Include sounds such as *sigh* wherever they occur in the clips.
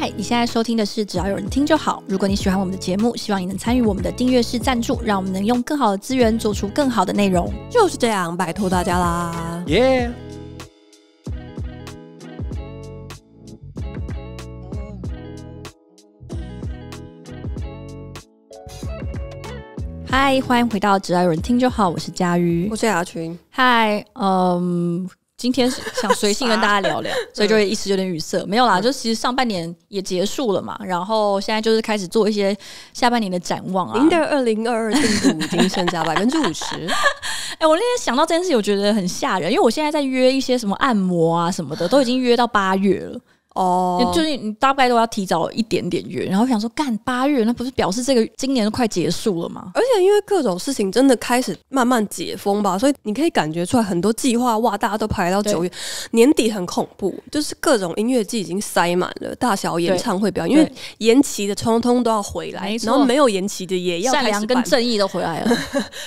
嗨，你现在收听的是《只要有人听就好》。如果你喜欢我们的节目，希望你能参与我们的订阅式赞助，让我们能用更好的资源做出更好的内容。就是这样，拜托大家啦！耶！嗨，欢迎回到《只要有人听就好》，我是嘉瑜，我是阿群。嗨，嗯。今天想随性跟大家聊聊，*laughs* 所以就会一时有点语塞。没有啦，就其实上半年也结束了嘛，然后现在就是开始做一些下半年的展望啊。零点二零二二进度已经剩下 *laughs* 百分之五十。哎，我那天想到这件事，我觉得很吓人，因为我现在在约一些什么按摩啊什么的，都已经约到八月了。哦，就是你大概都要提早一点点约，然后想说干八月，那不是表示这个今年都快结束了吗？而且因为各种事情真的开始慢慢解封吧，所以你可以感觉出来很多计划哇，大家都排到九月年底，很恐怖，就是各种音乐季已经塞满了，大小演唱会表演，因为延期的通通都要回来，然后没有延期的也要善良跟正义都回来了，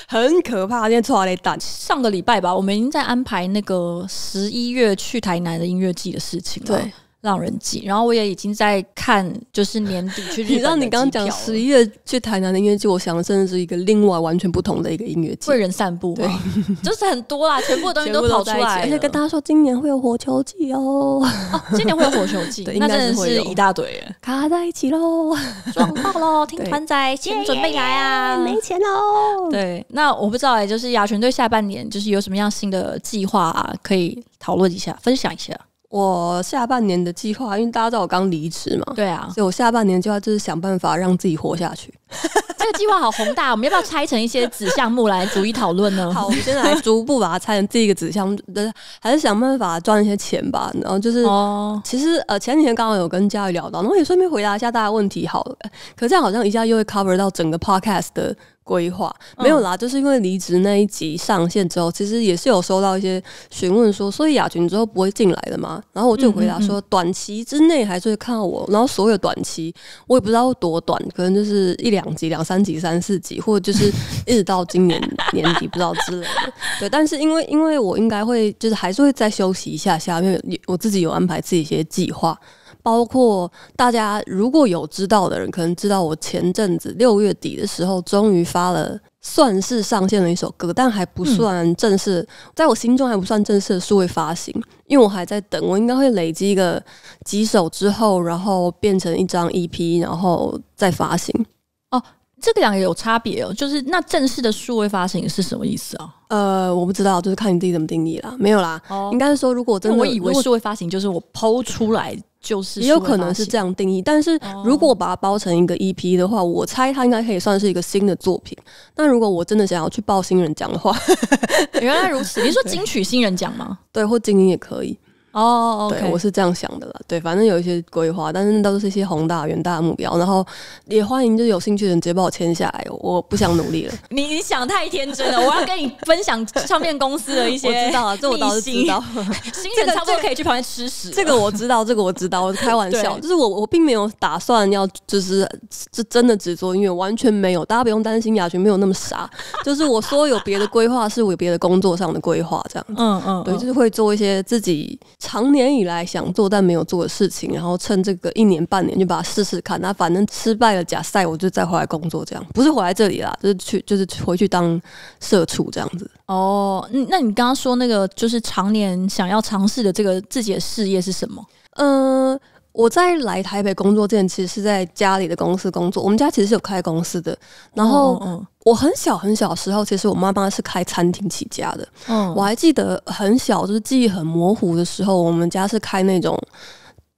很可怕。今天出来打上个礼拜吧，我们已经在安排那个十一月去台南的音乐季的事情了。让人记。然后我也已经在看，就是年底去日本。*laughs* 你道你刚刚讲十一月去台南的音乐季，我想的真的是一个另外完全不同的一个音乐季。万人散步，对，就是很多啦，全部东西都跑出来。且跟大家说，今年会有火球季哦，今年会有火球季，*laughs* 那真的是一大堆。卡在一起喽，撞爆喽，*laughs* 听团仔先准备来啊，没钱喽。对，那我不知道，也就是亚泉队下半年就是有什么样新的计划可以讨论一下，分享一下。我下半年的计划，因为大家知道我刚离职嘛，对啊，所以我下半年计划就是想办法让自己活下去。*laughs* 这个计划好宏大，我们要不要拆成一些子项目来逐一讨论呢？*laughs* 好，我们先来逐步把它拆成这个子项，还是想办法赚一些钱吧。然后就是，哦，其实呃，前几天刚好有跟嘉宇聊到，然后也顺便回答一下大家问题，好。了。可这样好像一下又会 cover 到整个 podcast 的。规划没有啦，就是因为离职那一集上线之后，其实也是有收到一些询问说，所以雅群之后不会进来的吗？然后我就回答说，短期之内还是会看到我，然后所有短期我也不知道多短，可能就是一两集、两三集、三四集，或者就是一直到今年年底，不知道之类的。*laughs* 对，但是因为因为我应该会就是还是会再休息一下下，因为我自己有安排自己一些计划。包括大家如果有知道的人，可能知道我前阵子六月底的时候，终于发了算是上线了一首歌，但还不算正式，在我心中还不算正式的数位发行，因为我还在等，我应该会累积个几首之后，然后变成一张 EP，然后再发行。哦，这个两个有差别哦，就是那正式的数位发行是什么意思啊？呃，我不知道，就是看你自己怎么定义啦。没有啦，应该是说，如果真的我以为是会发行，就是我抛出来就是，也 *laughs* 有可能是这样定义。但是，如果把它包成一个 EP 的话，我猜它应该可以算是一个新的作品。那如果我真的想要去报新人奖的话，*laughs* 原来如此。你说金曲新人奖吗？对，或金鹰也可以。哦，对，我是这样想的了。对，反正有一些规划，但是那都是一些宏大远大的目标。然后也欢迎，就是有兴趣的人直接把我签下来。我不想努力了。你 *laughs* 你想太天真了。我要跟你分享唱片公司的一些，我知道，这我倒是知道。新人差不多可以去旁边吃屎。这个我知道，这个我知道，我是开玩笑。*laughs* 就是我我并没有打算要，就是这真的只做音乐，完全没有。大家不用担心，雅群没有那么傻。*laughs* 就是我说有别的规划，是我有别的工作上的规划这样子。嗯嗯，对，就是会做一些自己。长年以来想做但没有做的事情，然后趁这个一年半年就把它试试看。那反正失败了假赛，我就再回来工作，这样不是回来这里啦，就是去就是回去当社畜这样子。哦，那你刚刚说那个就是常年想要尝试的这个自己的事业是什么？嗯。我在来台北工作之前，其实是在家里的公司工作。我们家其实是有开公司的，然后我很小很小时候，其实我妈妈是开餐厅起家的。嗯，我还记得很小，就是记忆很模糊的时候，我们家是开那种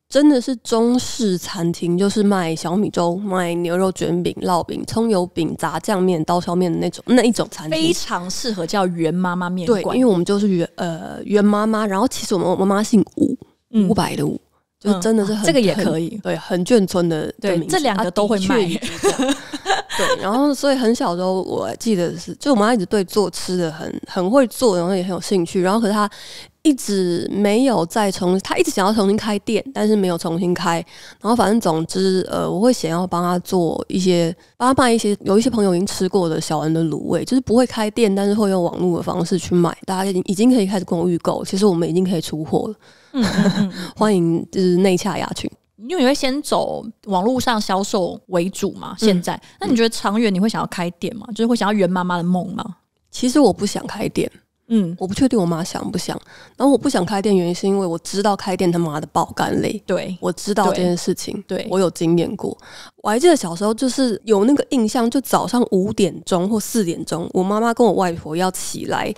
真的是中式餐厅，就是卖小米粥、卖牛肉卷饼、烙饼、葱油饼、炸酱面、刀削面的那种那一种餐厅，非常适合叫袁妈妈面馆。对，因为我们就是袁呃袁妈妈，然后其实我们妈妈姓吴，五百的伍。就真的是很、这个也可以对，很眷村的对这两个都会卖，*laughs* 对。然后所以很小时候，我记得是就我妈一直对做吃的很很会做，然后也很有兴趣。然后可是她一直没有再重，她一直想要重新开店，但是没有重新开。然后反正总之，呃，我会想要帮她做一些，帮她卖一些。有一些朋友已经吃过的小恩的卤味，就是不会开店，但是会用网络的方式去买，大家已经已经可以开始跟我预购，其实我们已经可以出货了。欢迎就是内洽牙群，因为你会先走网络上销售为主嘛。现在，那你觉得长远你会想要开店吗？就是会想要圆妈妈的梦吗？其实我不想开店，嗯，我不确定我妈想不想。然后我不想开店，原因是因为我知道开店他妈的爆肝累，对我知道这件事情，对我有经验过。我还记得小时候就是有那个印象，就早上五点钟或四点钟，我妈妈跟我外婆要起来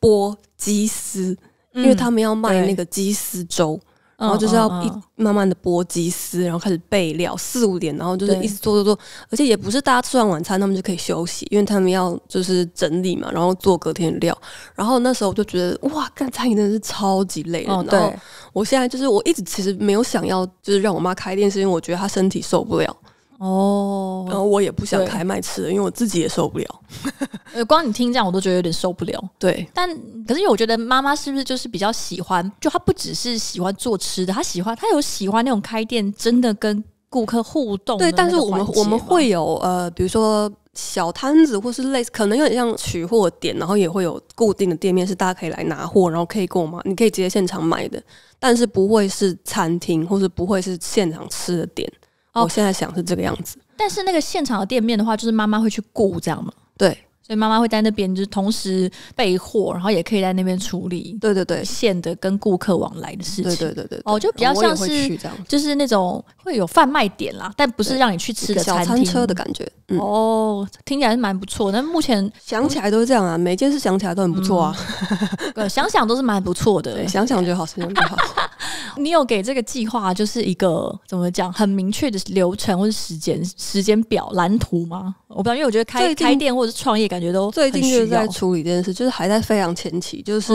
剥鸡丝。因为他们要卖那个鸡丝粥，然后就是要一慢慢的剥鸡丝，然后开始备料，四五点，然后就是一直做做做，而且也不是大家吃完晚餐他们就可以休息，因为他们要就是整理嘛，然后做隔天的料。然后那时候我就觉得，哇，干餐饮真的是超级累。然后我现在就是我一直其实没有想要就是让我妈开店，是因为我觉得她身体受不了。哦，然后我也不想开卖吃的，因为我自己也受不了。*laughs* 呃，光你听这样，我都觉得有点受不了。对，但可是因为我觉得妈妈是不是就是比较喜欢，就她不只是喜欢做吃的，她喜欢她有喜欢那种开店，真的跟顾客互动。对，但是我们我们会有呃，比如说小摊子，或是类似可能有点像取货点，然后也会有固定的店面是大家可以来拿货，然后可以购买，你可以直接现场买的，但是不会是餐厅，或是不会是现场吃的点。我现在想是这个样子，但是那个现场的店面的话，就是妈妈会去雇这样吗？对。妈妈会在那边，就是同时备货，然后也可以在那边处理，对对对，线的跟顾客往来的事情，对对对对，哦，就比较像是，就是那种会有贩卖点啦，但不是让你去吃小餐车的感觉，哦，听起来是蛮不错。但目前想起来都是这样啊，每件事想起来都很不错啊，想想都是蛮不错的，想想就好，想想就好。你有给这个计划就是一个怎么讲很明确的流程或者时间时间表蓝图吗？我不知道，因为我觉得开开店或者创业感。觉得最近就是在处理这件事，就是还在非常前期，就是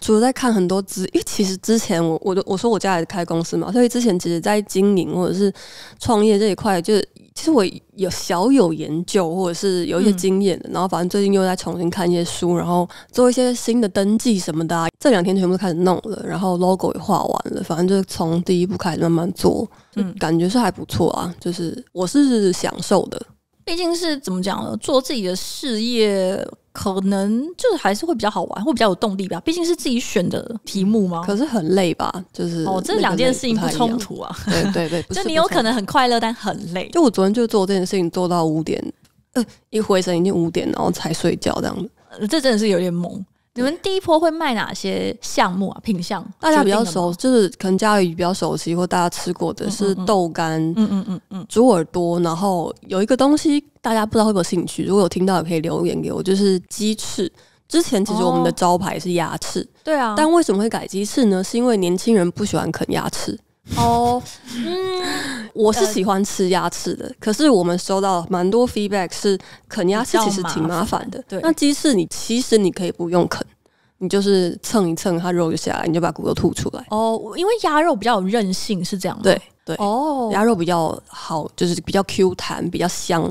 除了在看很多资，因为其实之前我我都，我说我家也开公司嘛，所以之前其实在经营或者是创业这一块，就是其实我有小有研究或者是有一些经验的。然后反正最近又在重新看一些书，然后做一些新的登记什么的，这两天全部都开始弄了，然后 logo 也画完了，反正就是从第一步开始慢慢做，嗯，感觉是还不错啊，就是我是享受的。毕竟是怎么讲呢？做自己的事业，可能就是还是会比较好玩，会比较有动力吧。毕竟是自己选的题目吗？可是很累吧？就是哦，这两件事情不冲突啊。对对对，就你有可能很快乐，但很累。就我昨天就做这件事情，做到五点，呃，一回神已经五点，然后才睡觉，这样子，这真的是有点懵，你们第一波会卖哪些项目啊？品相大家比较熟，就是可能家里比较熟悉，或大家吃过的是豆干，嗯嗯嗯嗯，猪耳朵。然后有一个东西大家不知道会不会兴趣，如果有听到也可以留言给我，就是鸡翅。之前其实我们的招牌是鸭翅，对啊。但为什么会改鸡翅呢？是因为年轻人不喜欢啃鸭翅。哦，嗯，我是喜欢吃鸭翅的，可是我们收到蛮多 feedback 是啃鸭翅其实挺麻烦的。对，那鸡翅你其实你可以不用啃，你就是蹭一蹭，它肉就下来，你就把骨头吐出来。哦，因为鸭肉比较有韧性，是这样。对对，哦，鸭肉比较好，就是比较 Q 弹，比较香。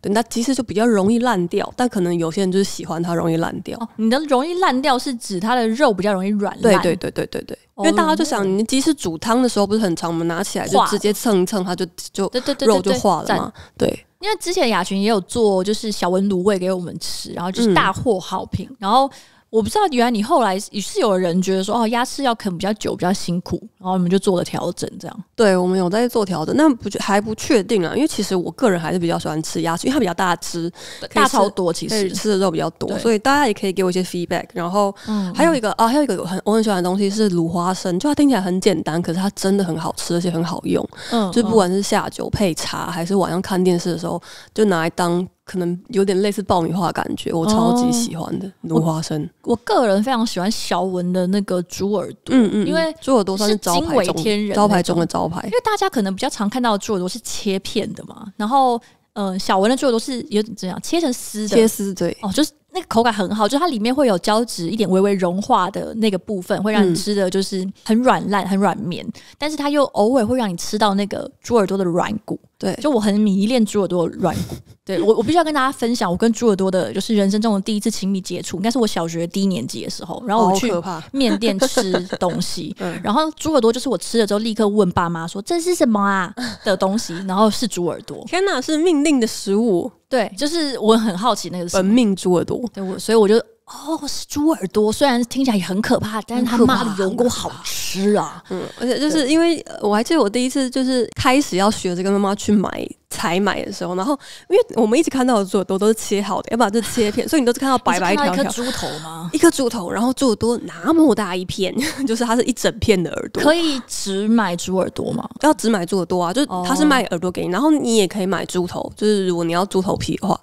对，那其实就比较容易烂掉，但可能有些人就是喜欢它容易烂掉。你的容易烂掉是指它的肉比较容易软烂？对对对对对对。因为大家就想，你即使煮汤的时候不是很长，我们拿起来就直接蹭一蹭，它就就肉就化了嘛。对，因为之前雅群也有做，就是小文卤味给我们吃，然后就是大获好评，然后。我不知道，原来你后来也是有人觉得说，哦，鸭翅要啃比较久，比较辛苦，然后我们就做了调整，这样。对，我们有在做调整，那不就还不确定啊？因为其实我个人还是比较喜欢吃鸭翅，因为它比较大只，大超多，其实吃的肉比较多，所以大家也可以给我一些 feedback。然后还有一个啊，还有一个很我很喜欢的东西是卤花生，就它听起来很简单，可是它真的很好吃，而且很好用。嗯，就不管是下酒配茶，还是晚上看电视的时候，就拿来当。可能有点类似爆米花的感觉，我超级喜欢的卤花生。我个人非常喜欢小文的那个猪耳朵，嗯嗯，因为猪耳朵算是惊为天人，招牌中的招牌。因为大家可能比较常看到猪耳朵是切片的嘛，然后，嗯，小文的猪耳朵是有怎样切成丝，切丝对，哦，就是那个口感很好，就它里面会有胶质，一点微微融化的那个部分，会让你吃的就是很软烂、很软绵，但是它又偶尔会让你吃到那个猪耳朵的软骨。对，就我很迷恋猪耳朵软骨。*laughs* 对我，我必须要跟大家分享，我跟猪耳朵的就是人生中的第一次亲密接触，应该是我小学低年级的时候，然后我去面店吃 *laughs* 东西，然后猪耳朵就是我吃了之后，立刻问爸妈说：“这是什么啊？” *laughs* 的东西，然后是猪耳朵。天哪，是命令的食物。对，就是我很好奇那个本命猪耳朵。对，我所以我就。哦，是猪耳朵，虽然听起来也很可怕，但是他妈的油锅好吃啊！嗯，而且就是因为我还记得我第一次就是开始要学这个，妈妈去买采买的时候，然后因为我们一直看到的猪耳朵都是切好的，要把这切片，所以你都是看到白白一条条。一颗猪头吗？一颗猪头，然后猪耳朵那么大一片，*laughs* 就是它是一整片的耳朵。可以只买猪耳朵吗？要只买猪耳朵啊，就他是卖耳朵给你，然后你也可以买猪头，就是如果你要猪头皮的话。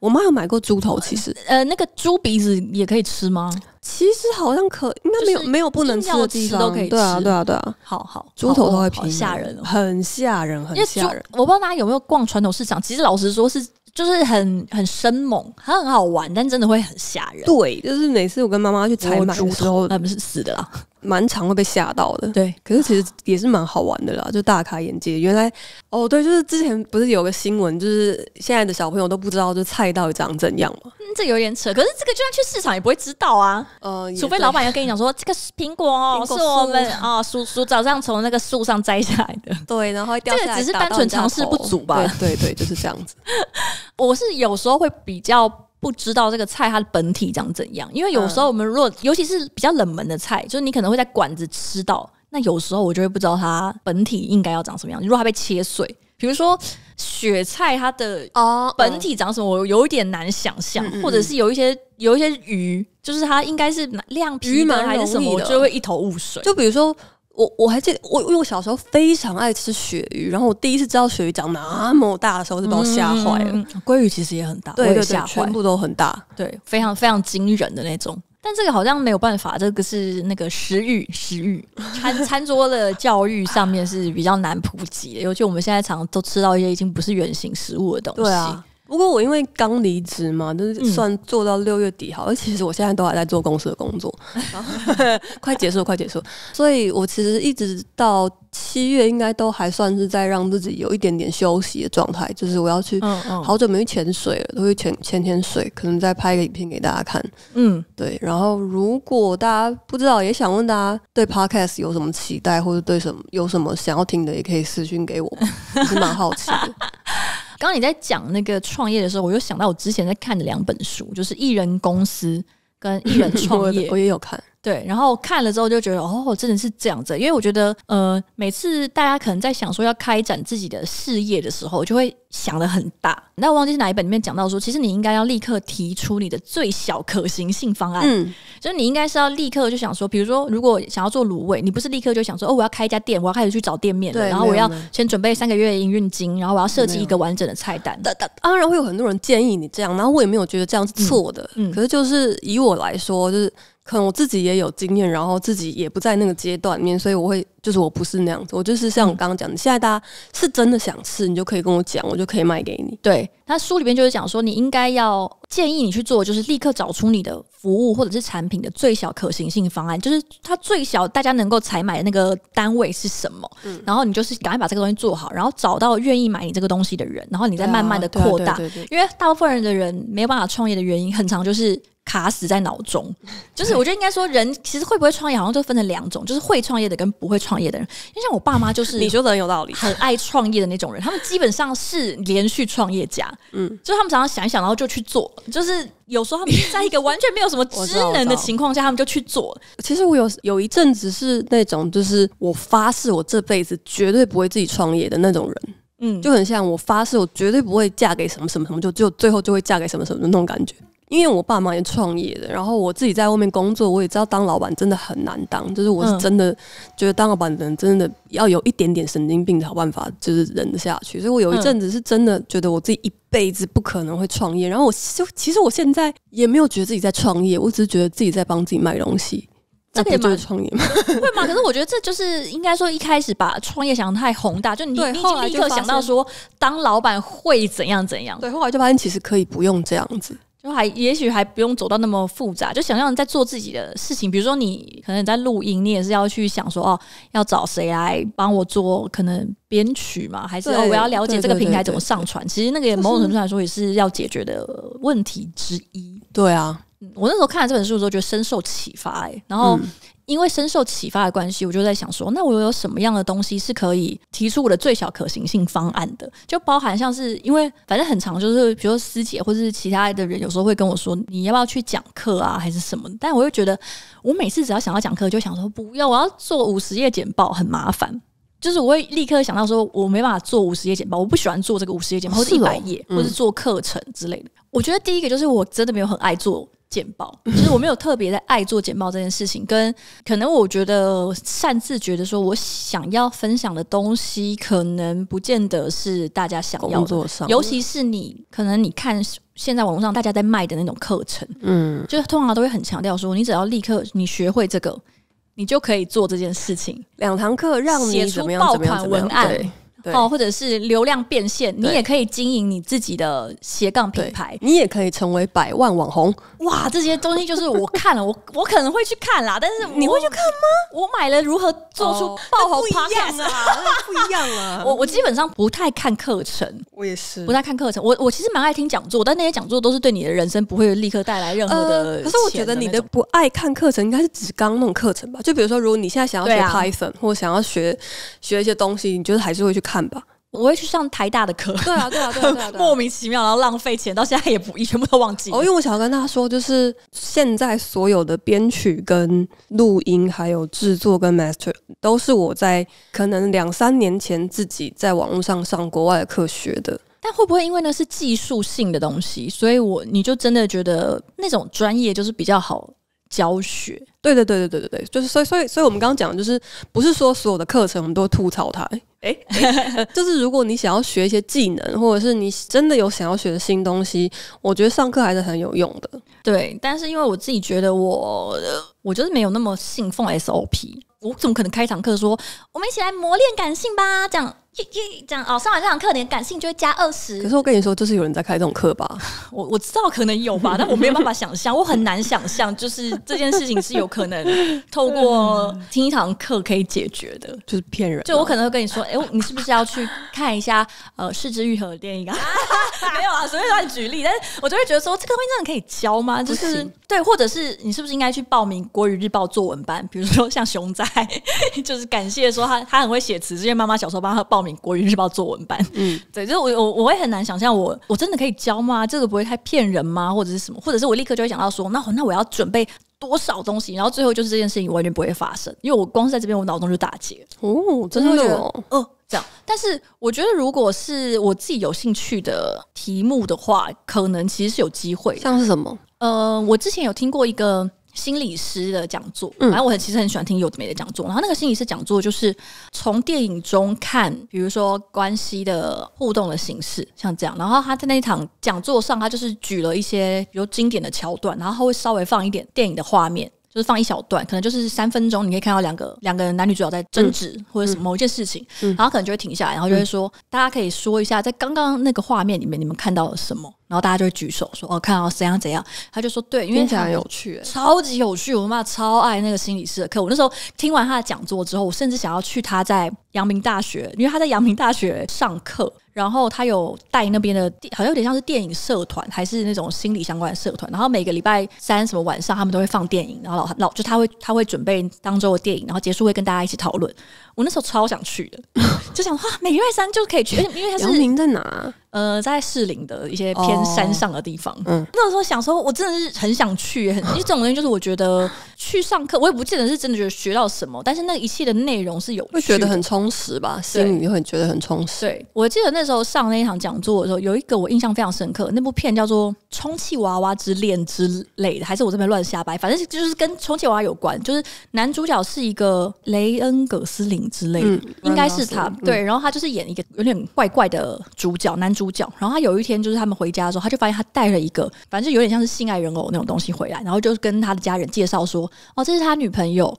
我妈有买过猪头，其实呃，那个猪鼻子也可以吃吗？其实好像可，应该没有没有不能吃的地方，都可以。对啊，对啊，对啊。好好，猪头都会，好吓人，很吓人，很吓人。我不知道大家有没有逛传统市场，其实老实说，是就是很很生猛，它很好玩，但真的会很吓人。对，就是每次我跟妈妈去采买的时候，那不是死的啦。蛮常会被吓到的，对。可是其实也是蛮好玩的啦，就大开眼界。原来哦，对，就是之前不是有个新闻，就是现在的小朋友都不知道这菜到底长怎样嘛。这有点扯，可是这个就算去市场也不会知道啊。呃，除非老板要跟你讲说这个苹果哦是我们啊，叔叔早上从那个树上摘下来的。*laughs* 对，然后掉。这个只是单纯尝试不足吧？对对，就是这样子。*laughs* 我是有时候会比较。不知道这个菜它的本体长怎样，因为有时候我们如果尤其是比较冷门的菜，就是你可能会在馆子吃到，那有时候我就会不知道它本体应该要长什么样。如果它被切碎，比如说雪菜，它的本体长什么，我有点难想象，或者是有一些有一些鱼，就是它应该是亮皮的还是什么，我就会一头雾水。就比如说。我我还记得，我因为我小时候非常爱吃鳕鱼，然后我第一次知道鳕鱼长那么大的时候，就把我吓坏了。鲑鱼其实也很大，对对对，全部都很大，对，非常非常惊人的那种。但这个好像没有办法，这个是那个食欲、食欲餐餐桌的教育上面是比较难普及的，尤其我们现在常都吃到一些已经不是原形食物的东西。不过我因为刚离职嘛，就是算做到六月底好，而其实我现在都还在做公司的工作，*laughs* 快结束快结束。所以，我其实一直到七月应该都还算是在让自己有一点点休息的状态，就是我要去，好久没去潜水了，都会潜，潜潜水，可能再拍一个影片给大家看，嗯，对。然后，如果大家不知道，也想问大家对 Podcast 有什么期待，或者对什么有什么想要听的，也可以私信给我，*laughs* 是蛮好奇的。刚刚你在讲那个创业的时候，我又想到我之前在看的两本书，就是《艺人公司》跟《艺人创业》，*laughs* 我也有看。对，然后看了之后就觉得哦，真的是这样子。因为我觉得，呃，每次大家可能在想说要开展自己的事业的时候，就会想的很大。那我忘记是哪一本里面讲到说，其实你应该要立刻提出你的最小可行性方案。嗯，就是你应该是要立刻就想说，比如说，如果想要做卤味，你不是立刻就想说哦，我要开一家店，我要开始去找店面，然后我要先准备三个月的营运金，然后我要设计一个完整的菜单。当然会有很多人建议你这样，然后我也没有觉得这样是错的。嗯，可是就是以我来说，就是。可能我自己也有经验，然后自己也不在那个阶段里面，所以我会。就是我不是那样子，我就是像我刚刚讲的，现在大家是真的想吃，你就可以跟我讲，我就可以卖给你。对那书里面就是讲说，你应该要建议你去做，就是立刻找出你的服务或者是产品的最小可行性方案，就是它最小大家能够采买的那个单位是什么。然后你就是赶快把这个东西做好，然后找到愿意买你这个东西的人，然后你再慢慢的扩大。因为大部分人的人没有办法创业的原因，很长就是卡死在脑中。就是我觉得应该说，人其实会不会创业，好像就分成两种，就是会创业的跟不会创。业的人，你像我爸妈就是，*laughs* 你说的有道理，很爱创业的那种人，他们基本上是连续创业家，嗯，就他们常常想一想，然后就去做，就是有时候他们在一个完全没有什么职能的情况下，他们就去做。其实我有有一阵子是那种，就是我发誓我这辈子绝对不会自己创业的那种人，嗯，就很像我发誓我绝对不会嫁给什么什么什么，就就最后就会嫁给什么什么的那种感觉。因为我爸妈也创业的，然后我自己在外面工作，我也知道当老板真的很难当，就是我是真的觉得当老板的人真的要有一点点神经病才有办法，就是忍得下去。所以我有一阵子是真的觉得我自己一辈子不可能会创业，然后我就其实我现在也没有觉得自己在创业，我只是觉得自己在帮自己卖东西，这可以算创业吗？*laughs* 会吗？可是我觉得这就是应该说一开始把创业想太宏大，就你你已经立刻想到说当老板会怎样怎样，对，后来就发现其实可以不用这样子。还也许还不用走到那么复杂，就想象在做自己的事情。比如说，你可能在录音，你也是要去想说，哦，要找谁来帮我做可能编曲嘛？还是我要了解这个平台怎么上传？其实那个某种程度来说也是要解决的问题之一。对啊，我那时候看了这本书的时候，觉得深受启发。哎，然后。因为深受启发的关系，我就在想说，那我有什么样的东西是可以提出我的最小可行性方案的？就包含像是因为反正很长，就是，比如说师姐或者是其他的人有时候会跟我说，你要不要去讲课啊，还是什么？但我又觉得，我每次只要想到讲课，就想说不要，我要做五十页简报很麻烦，就是我会立刻想到说我没办法做五十页简报，我不喜欢做这个五十页简报，或者一百页，或者做课程之类的。我觉得第一个就是我真的没有很爱做简报，*laughs* 就是我没有特别的爱做简报这件事情。跟可能我觉得擅自觉得说我想要分享的东西，可能不见得是大家想要的。尤其是你可能你看现在网络上大家在卖的那种课程，嗯，就通常都会很强调说，你只要立刻你学会这个，你就可以做这件事情。两堂课让你写出爆款文案。哦，或者是流量变现，你也可以经营你自己的斜杠品牌，你也可以成为百万网红。哇，这些东西就是我看了，我我可能会去看啦，但是你会去看吗？我买了如何做出爆红？不一样啊，*laughs* 不一样啊！我我基本上不太看课程，*laughs* 我也是不太看课程。我我其实蛮爱听讲座，但那些讲座都是对你的人生不会立刻带来任何的。可是我觉得你的不爱看课程，应该是只刚那种课程吧？就比如说，如果你现在想要学 Python，或者想要学学一些东西，你就是还是会去。看吧，我会去上台大的课，对啊，对啊，对对对，*laughs* 莫名其妙，然后浪费钱，到现在也不一全部都忘记。哦，因为我想要跟他说，就是现在所有的编曲、跟录音、还有制作跟 master 都是我在可能两三年前自己在网络上上国外的课学的。但会不会因为那是技术性的东西，所以我你就真的觉得那种专业就是比较好教学？对对对对对对对，就是所以所以所以我们刚刚讲的就是不是说所有的课程我们都吐槽它？哎，就是如果你想要学一些技能，或者是你真的有想要学的新东西，我觉得上课还是很有用的。对，但是因为我自己觉得我，我就是没有那么信奉 SOP，我怎么可能开堂课说我们一起来磨练感性吧？这样。一讲哦，上完这堂课，你感性就会加二十。可是我跟你说，就是有人在开这种课吧？我我知道可能有吧，但我没有办法想象，我很难想象，就是这件事情是有可能透过听一堂课可以解决的，就是骗人。就我可能会跟你说，哎，你是不是要去看一下呃，四之愈合的电影啊？没有啊，随便举例。但是我就会觉得说，这个东西真的可以教吗？就是对，或者是你是不是应该去报名国语日报作文班？比如说像熊仔，就是感谢说他他很会写词，是因为妈妈小时候帮他报名。国语日报作文班，嗯，*laughs* 对，就是我我我会很难想象我我真的可以教吗？这个不会太骗人吗？或者是什么？或者是我立刻就会想到说，那那我要准备多少东西？然后最后就是这件事情完全不会发生，因为我光是在这边我脑中就打结哦，真的哦，哦，这样。但是我觉得如果是我自己有兴趣的题目的话，可能其实是有机会。像是什么？呃，我之前有听过一个。心理师的讲座，反正我很其实很喜欢听有的没的讲座。然后那个心理师讲座就是从电影中看，比如说关系的互动的形式，像这样。然后他在那一场讲座上，他就是举了一些比较经典的桥段，然后他会稍微放一点电影的画面。就是放一小段，可能就是三分钟，你可以看到两个两个男女主角在争执或者是某一件事情，然后可能就会停下来，然后就会说大家可以说一下在刚刚那个画面里面你们看到了什么，然后大家就会举手说哦看到怎样怎样，他就说对，因为很有趣，超级有趣，我妈超爱那个心理师的课，我那时候听完他的讲座之后，我甚至想要去他在阳明大学，因为他在阳明大学上课。然后他有带那边的，好像有点像是电影社团，还是那种心理相关的社团。然后每个礼拜三什么晚上，他们都会放电影。然后老老就他会他会准备当周的电影，然后结束会跟大家一起讨论。我那时候超想去的，就想哇，每月三就可以去，因为他是。姚明在哪？呃，在士林的一些偏山上的地方，嗯，那个时候想说，我真的是很想去，很 *laughs* 一种东西就是我觉得去上课，我也不见得是真的觉得学到什么，但是那一切的内容是有会觉得很充实吧，心里会觉得很充实。对我记得那时候上那一场讲座的时候，有一个我印象非常深刻，那部片叫做《充气娃娃之恋》之类的，还是我这边乱瞎掰，反正就是跟充气娃娃有关，就是男主角是一个雷恩·葛斯林之类的，应该是他，对，然后他就是演一个有点怪怪的主角男。主角，然后他有一天就是他们回家的时候，他就发现他带了一个，反正有点像是性爱人偶那种东西回来，然后就跟他的家人介绍说：“哦，这是他女朋友。”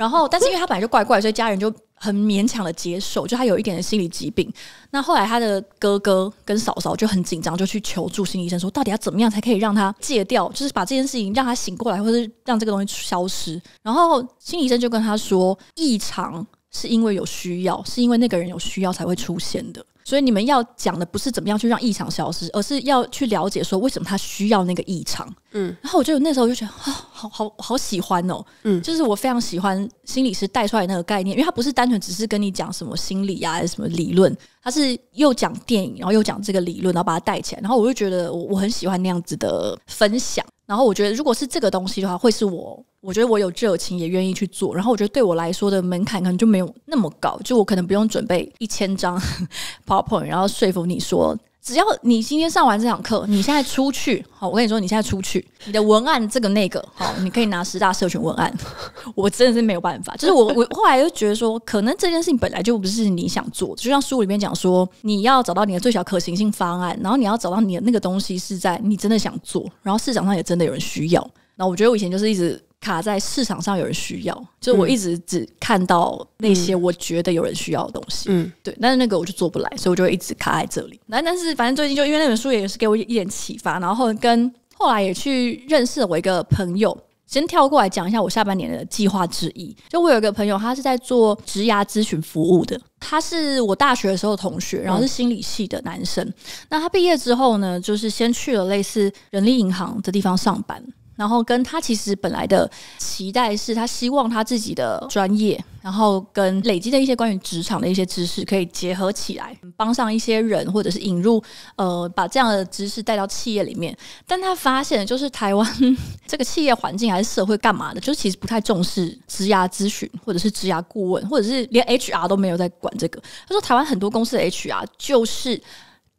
然后，但是因为他本来就怪怪，所以家人就很勉强的接受，就他有一点的心理疾病。那后来他的哥哥跟嫂嫂就很紧张，就去求助心理医生说：“到底要怎么样才可以让他戒掉？就是把这件事情让他醒过来，或是让这个东西消失？”然后心理医生就跟他说：“异常是因为有需要，是因为那个人有需要才会出现的。”所以你们要讲的不是怎么样去让异常消失，而是要去了解说为什么他需要那个异常。嗯，然后我就那时候就觉得啊，好好好喜欢哦。嗯，就是我非常喜欢心理师带出来那个概念，因为他不是单纯只是跟你讲什么心理呀、什么理论，他是又讲电影，然后又讲这个理论，然后把它带起来。然后我就觉得我我很喜欢那样子的分享。然后我觉得如果是这个东西的话，会是我我觉得我有热情也愿意去做。然后我觉得对我来说的门槛可能就没有那么高，就我可能不用准备一千张。*laughs* 然后说服你说，只要你今天上完这堂课，你现在出去，好，我跟你说，你现在出去，你的文案这个那个，好，你可以拿十大社群文案。*laughs* 我真的是没有办法，就是我我后来就觉得说，可能这件事情本来就不是你想做，就像书里面讲说，你要找到你的最小可行性方案，然后你要找到你的那个东西是在你真的想做，然后市场上也真的有人需要。那我觉得我以前就是一直。卡在市场上有人需要，就是我一直只看到那些我觉得有人需要的东西，嗯，对。但是那个我就做不来，所以我就会一直卡在这里。那但是反正最近就因为那本书也是给我一点启发，然后跟后来也去认识了我一个朋友。先跳过来讲一下我下半年的计划之一，就我有一个朋友，他是在做职涯咨询服务的，他是我大学的时候同学，然后是心理系的男生。那他毕业之后呢，就是先去了类似人力银行的地方上班。然后跟他其实本来的期待是他希望他自己的专业，然后跟累积的一些关于职场的一些知识可以结合起来，帮上一些人，或者是引入呃把这样的知识带到企业里面。但他发现就是台湾这个企业环境还是社会干嘛的，就是其实不太重视职涯咨询，或者是职涯顾问，或者是连 HR 都没有在管这个。他说台湾很多公司的 HR 就是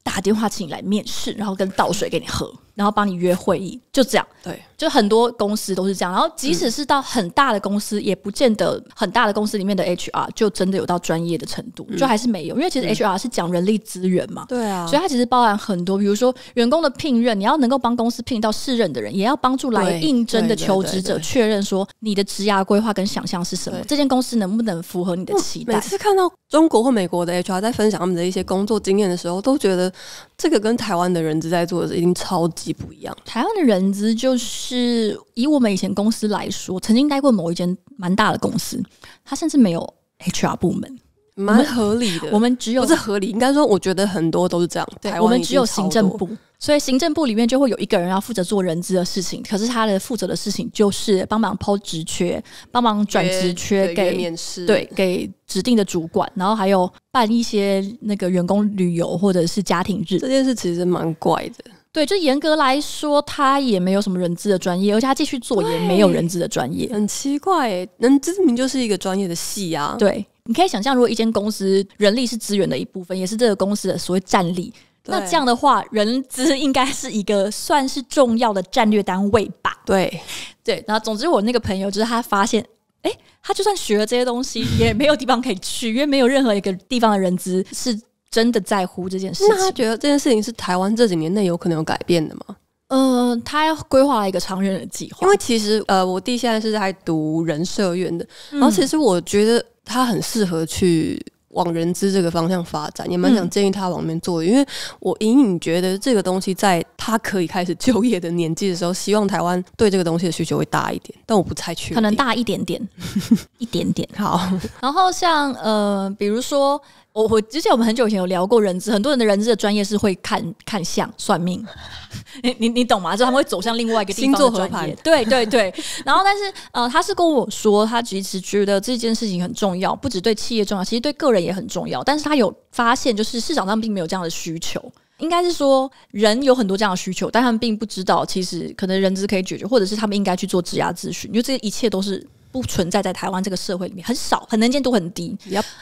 打电话请你来面试，然后跟倒水给你喝。然后帮你约会议，就这样。对，就很多公司都是这样。然后，即使是到很大的公司，也不见得很大的公司里面的 HR 就真的有到专业的程度，就还是没有。因为其实 HR 是讲人力资源嘛，对啊，所以它其实包含很多，比如说员工的聘任，你要能够帮公司聘到适任的人，也要帮助来应征的求职者确认说你的职涯规划跟想象是什么，这间公司能不能符合你的期待。每次看到中国或美国的 HR 在分享他们的一些工作经验的时候，都觉得这个跟台湾的人资在做的事已经超级。不一样。台湾的人资就是以我们以前公司来说，曾经待过某一间蛮大的公司，他甚至没有 HR 部门，蛮合理的。我们只有是合理，应该说，我觉得很多都是这样。对我们只有行政部，所以行政部里面就会有一个人要负责做人资的事情。可是他的负责的事情就是帮忙抛职缺，帮忙转职缺给面试，对，给指定的主管。然后还有办一些那个员工旅游或者是家庭日，这件事其实蛮怪的。对，就严格来说，他也没有什么人资的专业，而且他继续做也没有人资的专业，很奇怪。人资明明就是一个专业的系啊。对，你可以想象，如果一间公司人力是资源的一部分，也是这个公司的所谓战力，那这样的话，人资应该是一个算是重要的战略单位吧？对，*laughs* 对。然后，总之，我那个朋友就是他发现，哎，他就算学了这些东西，也没有地方可以去，因为没有任何一个地方的人资是。真的在乎这件事情，那他觉得这件事情是台湾这几年内有可能有改变的吗？嗯，他要规划一个长远的计划。因为其实呃，我弟现在是在读人设院的，然后其实我觉得他很适合去往人资这个方向发展，也蛮想建议他往那边做。因为我隐隐觉得这个东西在他可以开始就业的年纪的时候，希望台湾对这个东西的需求会大一点，但我不太确定，可能大一点点，*laughs* 一点点。好，然后像呃，比如说。我我之前我们很久以前有聊过人资，很多人的人资的专业是会看看相、算命，*laughs* 你你你懂吗？就是他们会走向另外一个星座行业，对对对。然后，但是呃，他是跟我说，他其实觉得这件事情很重要，不只对企业重要，其实对个人也很重要。但是他有发现，就是市场上并没有这样的需求，应该是说人有很多这样的需求，但他们并不知道，其实可能人资可以解决，或者是他们应该去做质押咨询。因为这一切都是。不存在在台湾这个社会里面很少，很能见度很低。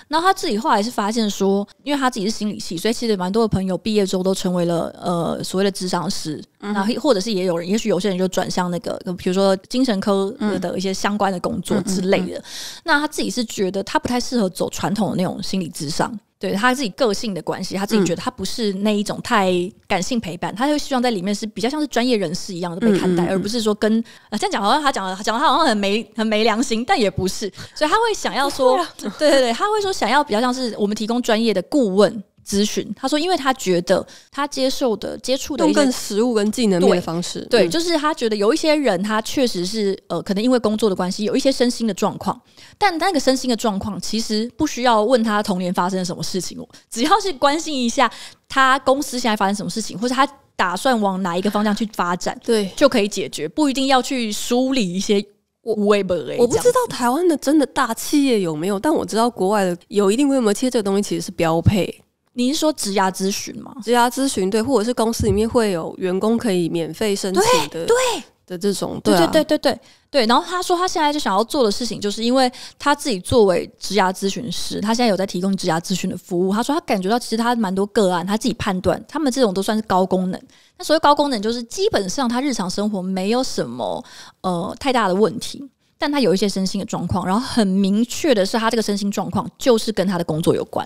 然后他自己后来是发现说，因为他自己是心理系，所以其实蛮多的朋友毕业之后都成为了呃所谓的智商师。然、后或者是也有人，也许有些人就转向那个，比如说精神科的一些相关的工作之类的。那他自己是觉得他不太适合走传统的那种心理智商。对他自己个性的关系，他自己觉得他不是那一种太感性陪伴，他就希望在里面是比较像是专业人士一样的被看待，而不是说跟啊这样讲好像他讲讲他好像很没很没良心，但也不是，所以他会想要说，对对对，他会说想要比较像是我们提供专业的顾问。咨询，他说，因为他觉得他接受的接触的更实物跟技能面的方式，对，就是他觉得有一些人，他确实是呃，可能因为工作的关系，有一些身心的状况，但那个身心的状况其实不需要问他童年发生了什么事情，只要是关心一下他公司现在发生什么事情，或者他打算往哪一个方向去发展，对，就可以解决，不一定要去梳理一些微不我不知道台湾的真的大企业有没有，但我知道国外的有一定规模企业，这个东西其实是标配。你是说职牙咨询吗？职牙咨询对，或者是公司里面会有员工可以免费申请的，对的这种，对对对对对对。然后他说，他现在就想要做的事情，就是因为他自己作为职牙咨询师，他现在有在提供职牙咨询的服务。他说，他感觉到其实他蛮多个案，他自己判断他们这种都算是高功能。那所谓高功能，就是基本上他日常生活没有什么呃太大的问题，但他有一些身心的状况，然后很明确的是，他这个身心状况就是跟他的工作有关。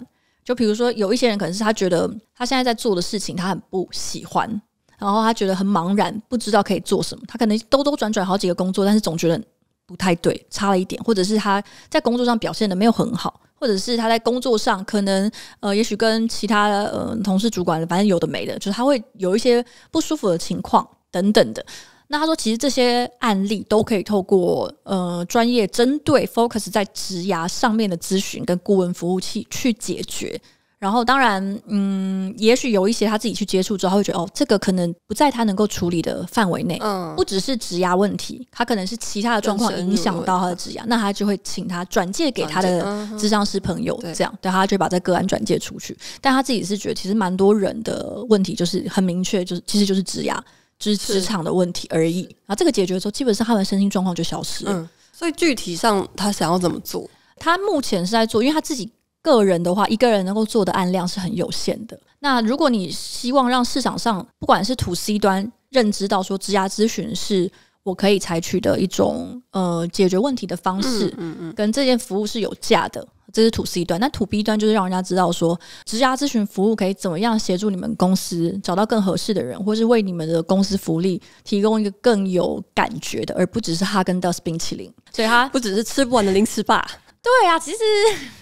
就比如说，有一些人可能是他觉得他现在在做的事情他很不喜欢，然后他觉得很茫然，不知道可以做什么。他可能兜兜转转好几个工作，但是总觉得不太对，差了一点。或者是他在工作上表现的没有很好，或者是他在工作上可能呃，也许跟其他呃同事、主管，反正有的没的，就是他会有一些不舒服的情况等等的。那他说，其实这些案例都可以透过呃专业针对 focus 在职牙上面的咨询跟顾问服务器去解决。然后当然，嗯，也许有一些他自己去接触之后，会觉得哦，这个可能不在他能够处理的范围内。嗯，不只是职牙问题，他可能是其他的状况影响到他的职牙，那他就会请他转介给他的智商师朋友，这样，对，他就把这个个案转介出去。但他自己是觉得，其实蛮多人的问题就是很明确，就是其实就是职牙。职职场的问题而已，然后这个解决之后，基本上他的身心状况就消失了。所以具体上他想要怎么做？他目前是在做，因为他自己个人的话，一个人能够做的案量是很有限的。那如果你希望让市场上不管是土 C 端认知到说职涯咨询是。我可以采取的一种呃解决问题的方式，跟这件服务是有价的，这是 to C 端。那 to B 端就是让人家知道说，职涯咨询服务可以怎么样协助你们公司找到更合适的人，或是为你们的公司福利提供一个更有感觉的，而不只是哈根达斯冰淇淋。所以它不只是吃不完的零食吧？*laughs* 对啊，其实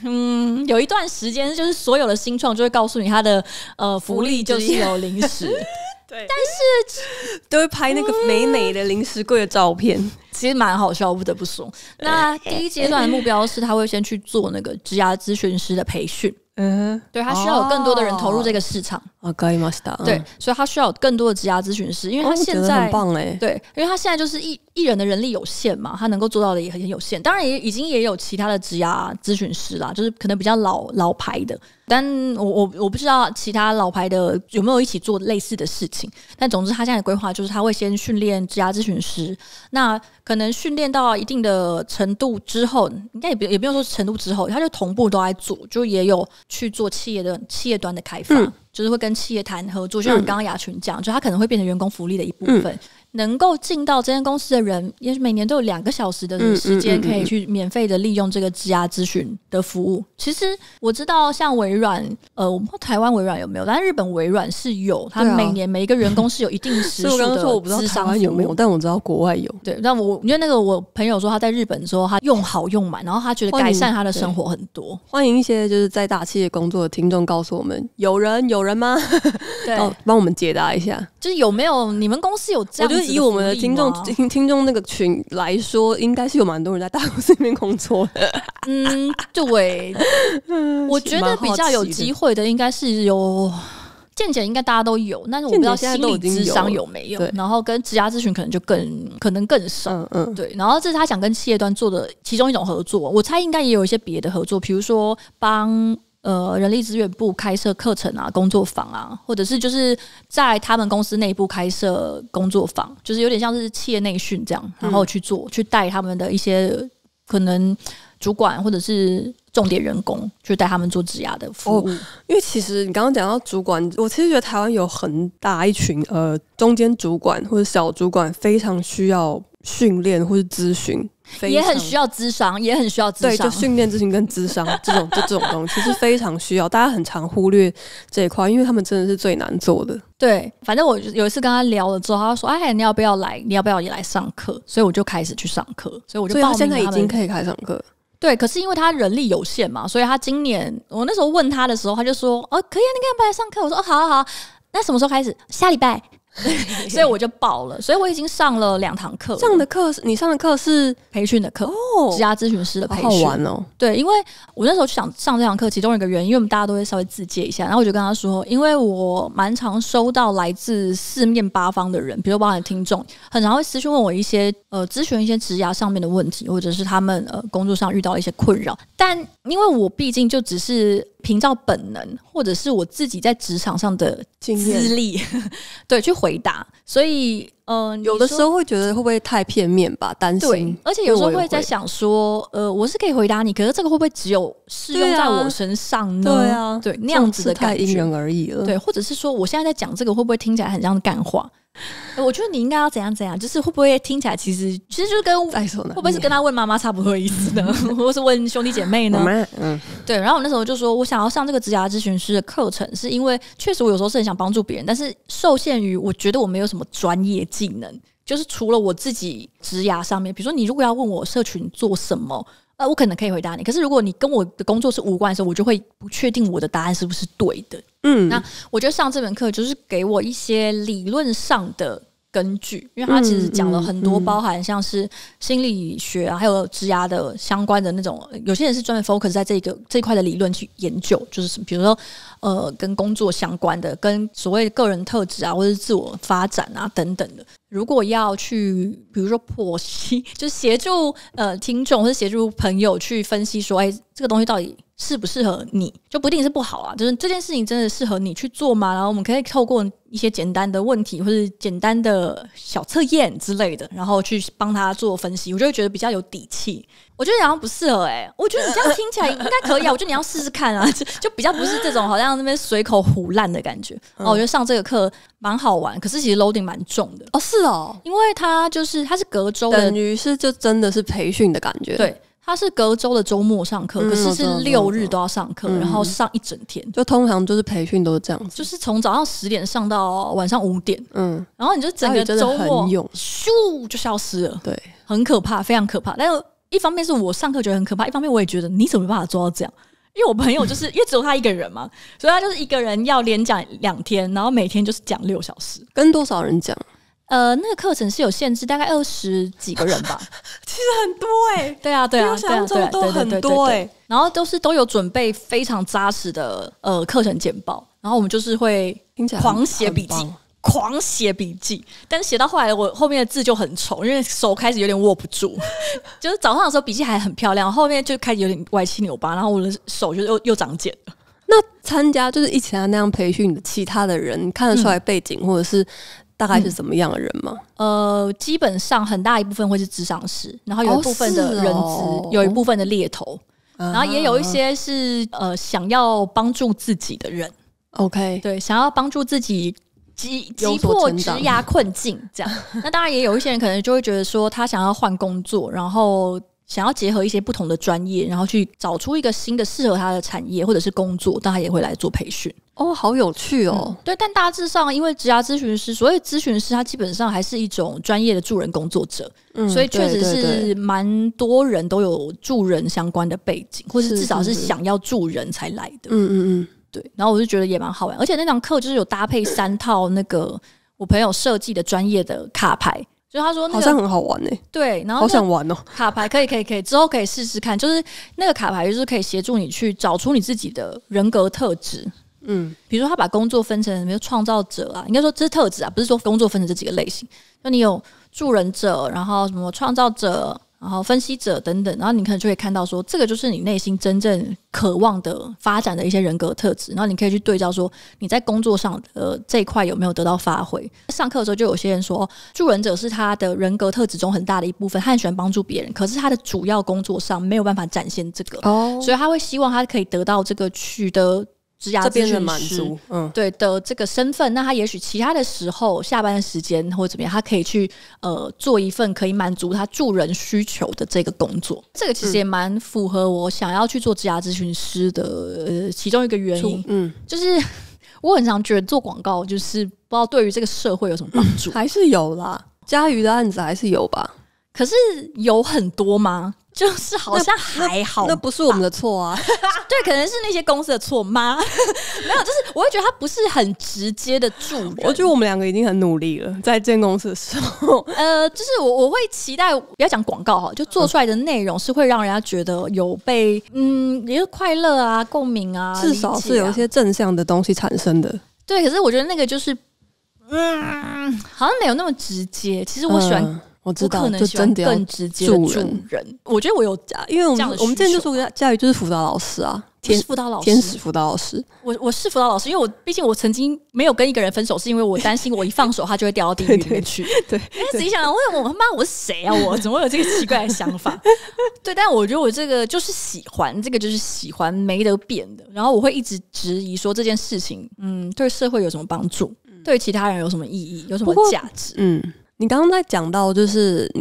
嗯，有一段时间就是所有的新创就会告诉你，他的呃福利就是有零食。*laughs* 对，但是都会拍那个美美的零食柜的照片，*laughs* 其实蛮好笑，不得不说。那第一阶段的目标是他会先去做那个职涯咨询师的培训，嗯，对他需要有更多的人投入这个市场。哦，可以对，所以他需要有更多的职涯咨询师，因为他现在很棒哎，对，因为他现在就是艺艺人的人力有限嘛，他能够做到的也很有限。当然也已经也有其他的职涯咨询师啦，就是可能比较老老牌的。但我我我不知道其他老牌的有没有一起做类似的事情，但总之他现在的规划就是他会先训练职涯咨询师，那可能训练到一定的程度之后，应该也不也不用说程度之后，他就同步都来做，就也有去做企业的企业端的开发，就是会跟企业谈合作，就像刚刚雅群讲，就他可能会变成员工福利的一部分。能够进到这间公司的人，也每年都有两个小时的时间可以去免费的利用这个质押咨询的服务。其实我知道，像微软，呃，我台湾微软有没有？但日本微软是有，他每年每一个员工是有一定时数的。*laughs* 我说我不知道台湾有没有，但我知道国外有。对，那我因为那个我朋友说他在日本候，他用好用满，然后他觉得改善他的生活很多。欢迎一些就是在大企业工作的听众告诉我们，有人有人吗？*laughs* 对，*laughs* 帮我们解答一下，就是有没有你们公司有这样？以我们的听众、听听众那个群来说，应该是有蛮多人在大公司里面工作的。*laughs* 嗯，对。我觉得比较有机会的，应该是有见解，应该大家都有。但是我不知道心理智商有没有。然后跟职涯咨询可能就更可能更少。嗯嗯，对。然后这是他想跟企业端做的其中一种合作。我猜应该也有一些别的合作，比如说帮。呃，人力资源部开设课程啊，工作坊啊，或者是就是在他们公司内部开设工作坊，就是有点像是企业内训这样，然后去做去带他们的一些可能主管或者是重点员工去带他们做职押的服务。哦，因为其实你刚刚讲到主管，我其实觉得台湾有很大一群呃中间主管或者小主管非常需要训练或是咨询。也很需要智商，也很需要智商，对，就训练自信跟智商 *laughs* 这种这这种东西是非常需要。大家很常忽略这一块，因为他们真的是最难做的。对，反正我有一次跟他聊了之后，他说：“哎，你要不要来？你要不要也来上课？”所以我就开始去上课。所以我就现在已经可以开上课。对，可是因为他人力有限嘛，所以他今年我那时候问他的时候，他就说：“哦，可以啊，你要不来上课？”我说：“哦，好好好，那什么时候开始？下礼拜。” *laughs* 所以我就报了，所以我已经上了两堂课。上的课是，你上的课是培训的课哦，职业咨询师的培训哦。对，因为我那时候就想上这堂课，其中一个原因，因为我们大家都会稍微自介一下，然后我就跟他说，因为我蛮常收到来自四面八方的人，比如包含听众，很常会私讯问我一些呃咨询一些职涯上面的问题，或者是他们呃工作上遇到一些困扰，但因为我毕竟就只是。凭照本能，或者是我自己在职场上的资历，*laughs* 对，去回答。所以，嗯，有的时候会觉得会不会太片面吧？担心，而且有时候会在想说，呃，我是可以回答你，可是这个会不会只有适用在我身上呢？对啊，对，样子的感。因人而异了。对，或者是说，我现在在讲这个，会不会听起来很像干话？*laughs* 我觉得你应该要怎样怎样，就是会不会听起来其实其实就跟会不会是跟他问妈妈差不多意思呢，*laughs* 或是问兄弟姐妹呢？嗯，对。然后我那时候就说，我想要上这个职牙咨询师的课程，是因为确实我有时候是很想帮助别人，但是受限于我觉得我没有什么专业技能，就是除了我自己职牙上面，比如说你如果要问我社群做什么。呃，我可能可以回答你，可是如果你跟我的工作是无关的时候，我就会不确定我的答案是不是对的。嗯，那我觉得上这门课就是给我一些理论上的根据，因为它其实讲了很多包含像是心理学啊，还有职涯的相关的那种，有些人是专门 focus 在这个这一块的理论去研究，就是比如说。呃，跟工作相关的，跟所谓个人特质啊，或者是自我发展啊等等的，如果要去，比如说剖析，就是协助呃听众或者协助朋友去分析说，哎，这个东西到底适不适合你，就不一定是不好啊，就是这件事情真的适合你去做吗？然后我们可以透过一些简单的问题，或是简单的小测验之类的，然后去帮他做分析，我就会觉得比较有底气。我觉得好像不适合哎，我觉得你这样听起来应该可以啊。我觉得你要试试看啊，就比较不是这种好像那边随口胡乱的感觉。哦，我觉得上这个课蛮好玩，可是其实 loading 蛮重的哦。是哦，因为它就是它是隔周，等于是就真的是培训的感觉。对，它是隔周的周末上课，可是是六日都要上课，然后上一整天。就通常就是培训都是这样子，就是从早上十点上到晚上五点，嗯，然后你就整个周末咻就消失了，对，很可怕，非常可怕，但是。一方面是我上课觉得很可怕，一方面我也觉得你怎么办法做到这样？因为我朋友就是 *laughs* 因为只有他一个人嘛，所以他就是一个人要连讲两天，然后每天就是讲六小时，跟多少人讲？呃，那个课程是有限制，大概二十几个人吧。*laughs* 其实很多哎，对啊，对啊，对啊，对对对对，然后都是都有准备非常扎实的呃课程简报，然后我们就是会狂写笔记。狂写笔记，但是写到后来，我后面的字就很丑，因为手开始有点握不住。*laughs* 就是早上的时候笔记还很漂亮，后面就开始有点歪七扭八，然后我的手就又又长茧了。那参加就是以前那样培训的其他的人，看得出来背景或者是大概是怎么样的人吗？呃，基本上很大一部分会是职场师，然后有一部分的人资，有一部分的猎头，然后也有一些是呃想要帮助自己的人。OK，对，想要帮助自己。急急迫职涯困境，这样。*laughs* 那当然也有一些人可能就会觉得说，他想要换工作，然后想要结合一些不同的专业，然后去找出一个新的适合他的产业或者是工作，但他也会来做培训。哦，好有趣哦！对，但大致上，因为职涯咨询师，所谓咨询师，他基本上还是一种专业的助人工作者，嗯、所以确实是蛮多人都有助人相关的背景，或是至少是想要助人才来的。嗯嗯嗯。然后我就觉得也蛮好玩，而且那堂课就是有搭配三套那个我朋友设计的专业的卡牌，就是他说好像很好玩哎，对，然后好想玩哦，卡牌可以可以可以，之后可以试试看，就是那个卡牌就是可以协助你去找出你自己的人格特质，嗯，比如说他把工作分成什么创造者啊，应该说这是特质啊，不是说工作分成这几个类型，那你有助人者，然后什么创造者。然后分析者等等，然后你可能就会看到说，这个就是你内心真正渴望的发展的一些人格特质。然后你可以去对照说，你在工作上的这一块有没有得到发挥？上课的时候就有些人说，助人者是他的人格特质中很大的一部分，他很喜欢帮助别人，可是他的主要工作上没有办法展现这个，所以他会希望他可以得到这个取得。职业咨询师，嗯，对的，这个身份，那他也许其他的时候，下班的时间或者怎么样，他可以去呃做一份可以满足他助人需求的这个工作。这个其实也蛮符合我想要去做职涯咨询师的呃其中一个原因，嗯，就是我很常觉得做广告就是不知道对于这个社会有什么帮助，还是有啦，嘉瑜的案子还是有吧，可是有很多吗？就是好像还好，那不是我们的错啊。*laughs* 对，可能是那些公司的错吗？*laughs* 没有，就是我会觉得他不是很直接的助力。我觉得我们两个已经很努力了，在建公司的时候。*laughs* 呃，就是我我会期待，不要讲广告哈，就做出来的内容是会让人家觉得有被嗯，一个快乐啊，共鸣啊，至少是有一些正向的东西产生的。对，可是我觉得那个就是嗯，好像没有那么直接。其实我喜欢。我知道，就真的要助人。我觉得我有，因为我们我们这次就是教育，就是辅导老师啊，天使辅导老师，天使辅导老师。我我是辅导老师，因为我毕竟我曾经没有跟一个人分手，是因为我担心我一放手，他就会掉到地狱里面去。对，但仔细想，我我他妈我是谁啊？我怎么有这个奇怪的想法？*laughs* 对，但我觉得我这个就是喜欢，这个就是喜欢，没得变的。然后我会一直质疑说这件事情，嗯，对社会有什么帮助？对其他人有什么意义？有什么价值？嗯。你刚刚在讲到，就是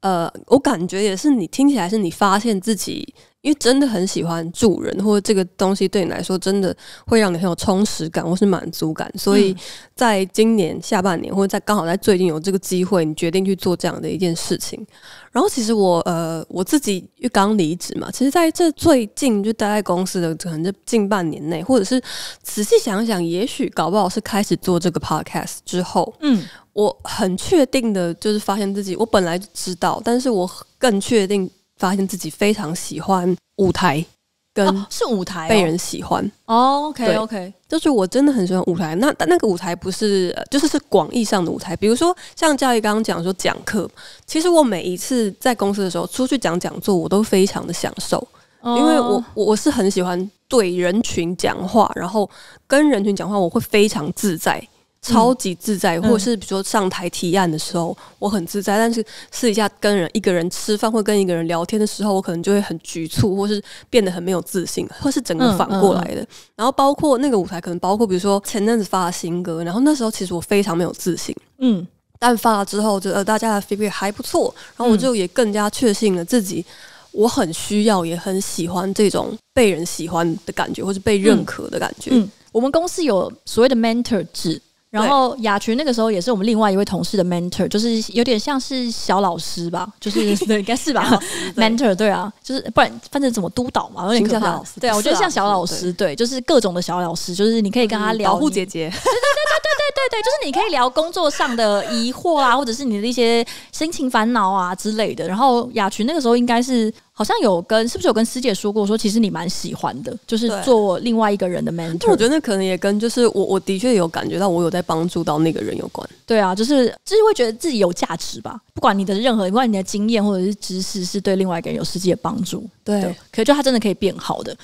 呃，我感觉也是，你听起来是你发现自己。因为真的很喜欢助人，或者这个东西对你来说真的会让你很有充实感或是满足感，所以在今年下半年，或者在刚好在最近有这个机会，你决定去做这样的一件事情。然后，其实我呃我自己刚离职嘛，其实在这最近就待在公司的可能这近半年内，或者是仔细想想，也许搞不好是开始做这个 podcast 之后，嗯，我很确定的就是发现自己，我本来知道，但是我更确定。发现自己非常喜欢舞台，跟是舞台被人喜欢。OK OK，就是我真的很喜欢舞台。那那个舞台不是，就是是广义上的舞台，比如说像教育刚刚讲说讲课。其实我每一次在公司的时候出去讲讲座，我都非常的享受，因为我我是很喜欢对人群讲话，然后跟人群讲话，我会非常自在。超级自在，或者是比如说上台提案的时候，我很自在。但是试一下跟人一个人吃饭，或跟一个人聊天的时候，我可能就会很局促，或是变得很没有自信，或是整个反过来的。然后包括那个舞台，可能包括比如说前阵子发了新歌，然后那时候其实我非常没有自信。嗯，但发了之后，觉得大家的 feedback 还不错，然后我就也更加确信了自己。我很需要，也很喜欢这种被人喜欢的感觉，或是被认可的感觉。嗯，我们公司有所谓的 mentor 制。然后雅群那个时候也是我们另外一位同事的 mentor，就是有点像是小老师吧，就是 *laughs* 应该是吧，mentor 对啊，就是不然反正怎么督导嘛，有点像老师，对我觉得像小老师，对，就是各种的小老师，就是你可以跟他聊保护姐姐，对对对对对对对，就是你可以聊工作上的疑惑啊，或者是你的一些心情烦恼啊之类的。然后雅群那个时候应该是。好像有跟是不是有跟师姐说过说其实你蛮喜欢的，就是做另外一个人的 mentor。我觉得可能也跟就是我我的确有感觉到我有在帮助到那个人有关。对啊，就是就是会觉得自己有价值吧，不管你的任何，不管你的经验或者是知识，是对另外一个人有实际的帮助。对，可就他真的可以变好的。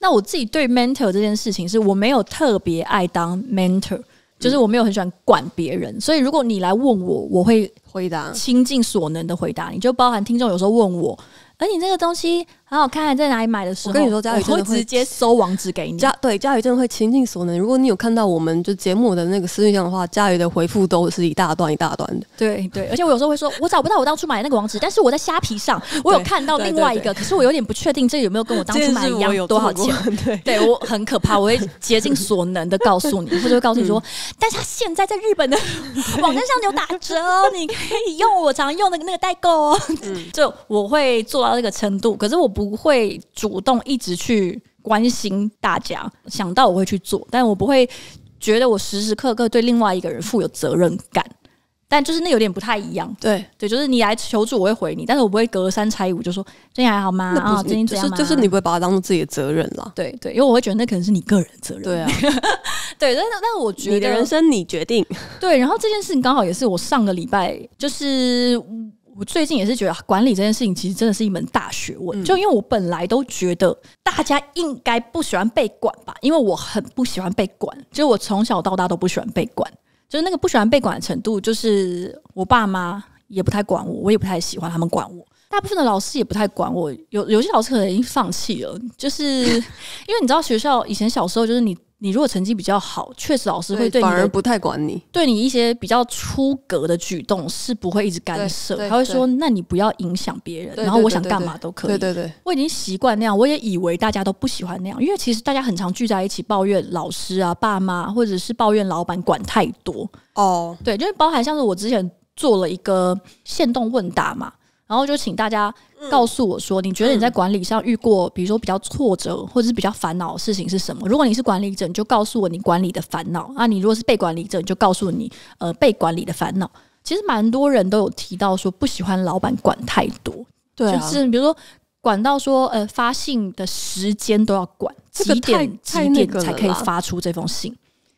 那我自己对 mentor 这件事情是，我没有特别爱当 mentor，就是我没有很喜欢管别人。所以如果你来问我，我会回答倾尽所能的回答。你就包含听众有时候问我。而你这个东西。很好看看在哪里买的时候，我跟你说，佳宇会直接搜网址给你。佳对佳宇真的会倾尽所能。如果你有看到我们就节目的那个私信箱的话，佳宇的回复都是一大段一大段的。对对，而且我有时候会说，我找不到我当初买的那个网址，但是我在虾皮上，*laughs* 我有看到另外一个，可是我有点不确定这有没有跟我当初买一样，多少钱？*laughs* 对，对我很可怕，我会竭尽所能的告诉你，或 *laughs* 者会告诉你说，但是他现在在日本的网站上有打折，你可以用我常用的那个代购哦。就我会做到那个程度，可是我不。不会主动一直去关心大家，想到我会去做，但我不会觉得我时时刻刻对另外一个人负有责任感。但就是那有点不太一样，对对，就是你来求助，我会回你，但是我不会隔三差五就说最近还好吗啊，最近怎样？就是你不会把它当做自己的责任了，对对，因为我会觉得那可能是你个人责任，对啊，*laughs* 对，但但我觉得人生你决定，对，然后这件事情刚好也是我上个礼拜就是。我最近也是觉得管理这件事情其实真的是一门大学问。就因为我本来都觉得大家应该不喜欢被管吧，因为我很不喜欢被管。就是我从小到大都不喜欢被管，就是那个不喜欢被管的程度，就是我爸妈也不太管我，我也不太喜欢他们管我。大部分的老师也不太管我，有有些老师可能已经放弃了。就是 *laughs* 因为你知道，学校以前小时候就是你。你如果成绩比较好，确实老师会对你反而不太管你，对你一些比较出格的举动是不会一直干涉，他会说那你不要影响别人，然后我想干嘛都可以。对对对，我已经习惯那样，我也以为大家都不喜欢那样，因为其实大家很常聚在一起抱怨老师啊、爸妈，或者是抱怨老板管太多哦。对，就是包含像是我之前做了一个线动问答嘛。然后就请大家告诉我说，你觉得你在管理上遇过，比如说比较挫折或者是比较烦恼的事情是什么？如果你是管理者，你就告诉我你管理的烦恼；那你如果是被管理者，你就告诉你呃被管理的烦恼。其实蛮多人都有提到说不喜欢老板管太多，就是比如说管到说呃发信的时间都要管，几点几点才可以发出这封信。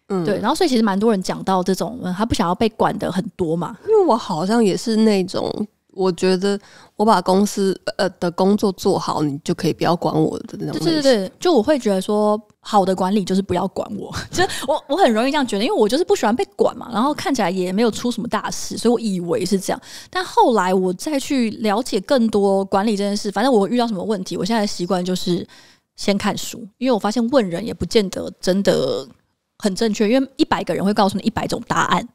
嗯，对。然后所以其实蛮多人讲到这种，他不想要被管的很多嘛。因为我好像也是那种。我觉得我把公司呃的工作做好，你就可以不要管我的那种。对对对，就我会觉得说，好的管理就是不要管我。其 *laughs* 实我我很容易这样觉得，因为我就是不喜欢被管嘛。然后看起来也没有出什么大事，所以我以为是这样。但后来我再去了解更多管理这件事，反正我遇到什么问题，我现在习惯就是先看书，因为我发现问人也不见得真的很正确，因为一百个人会告诉你一百种答案。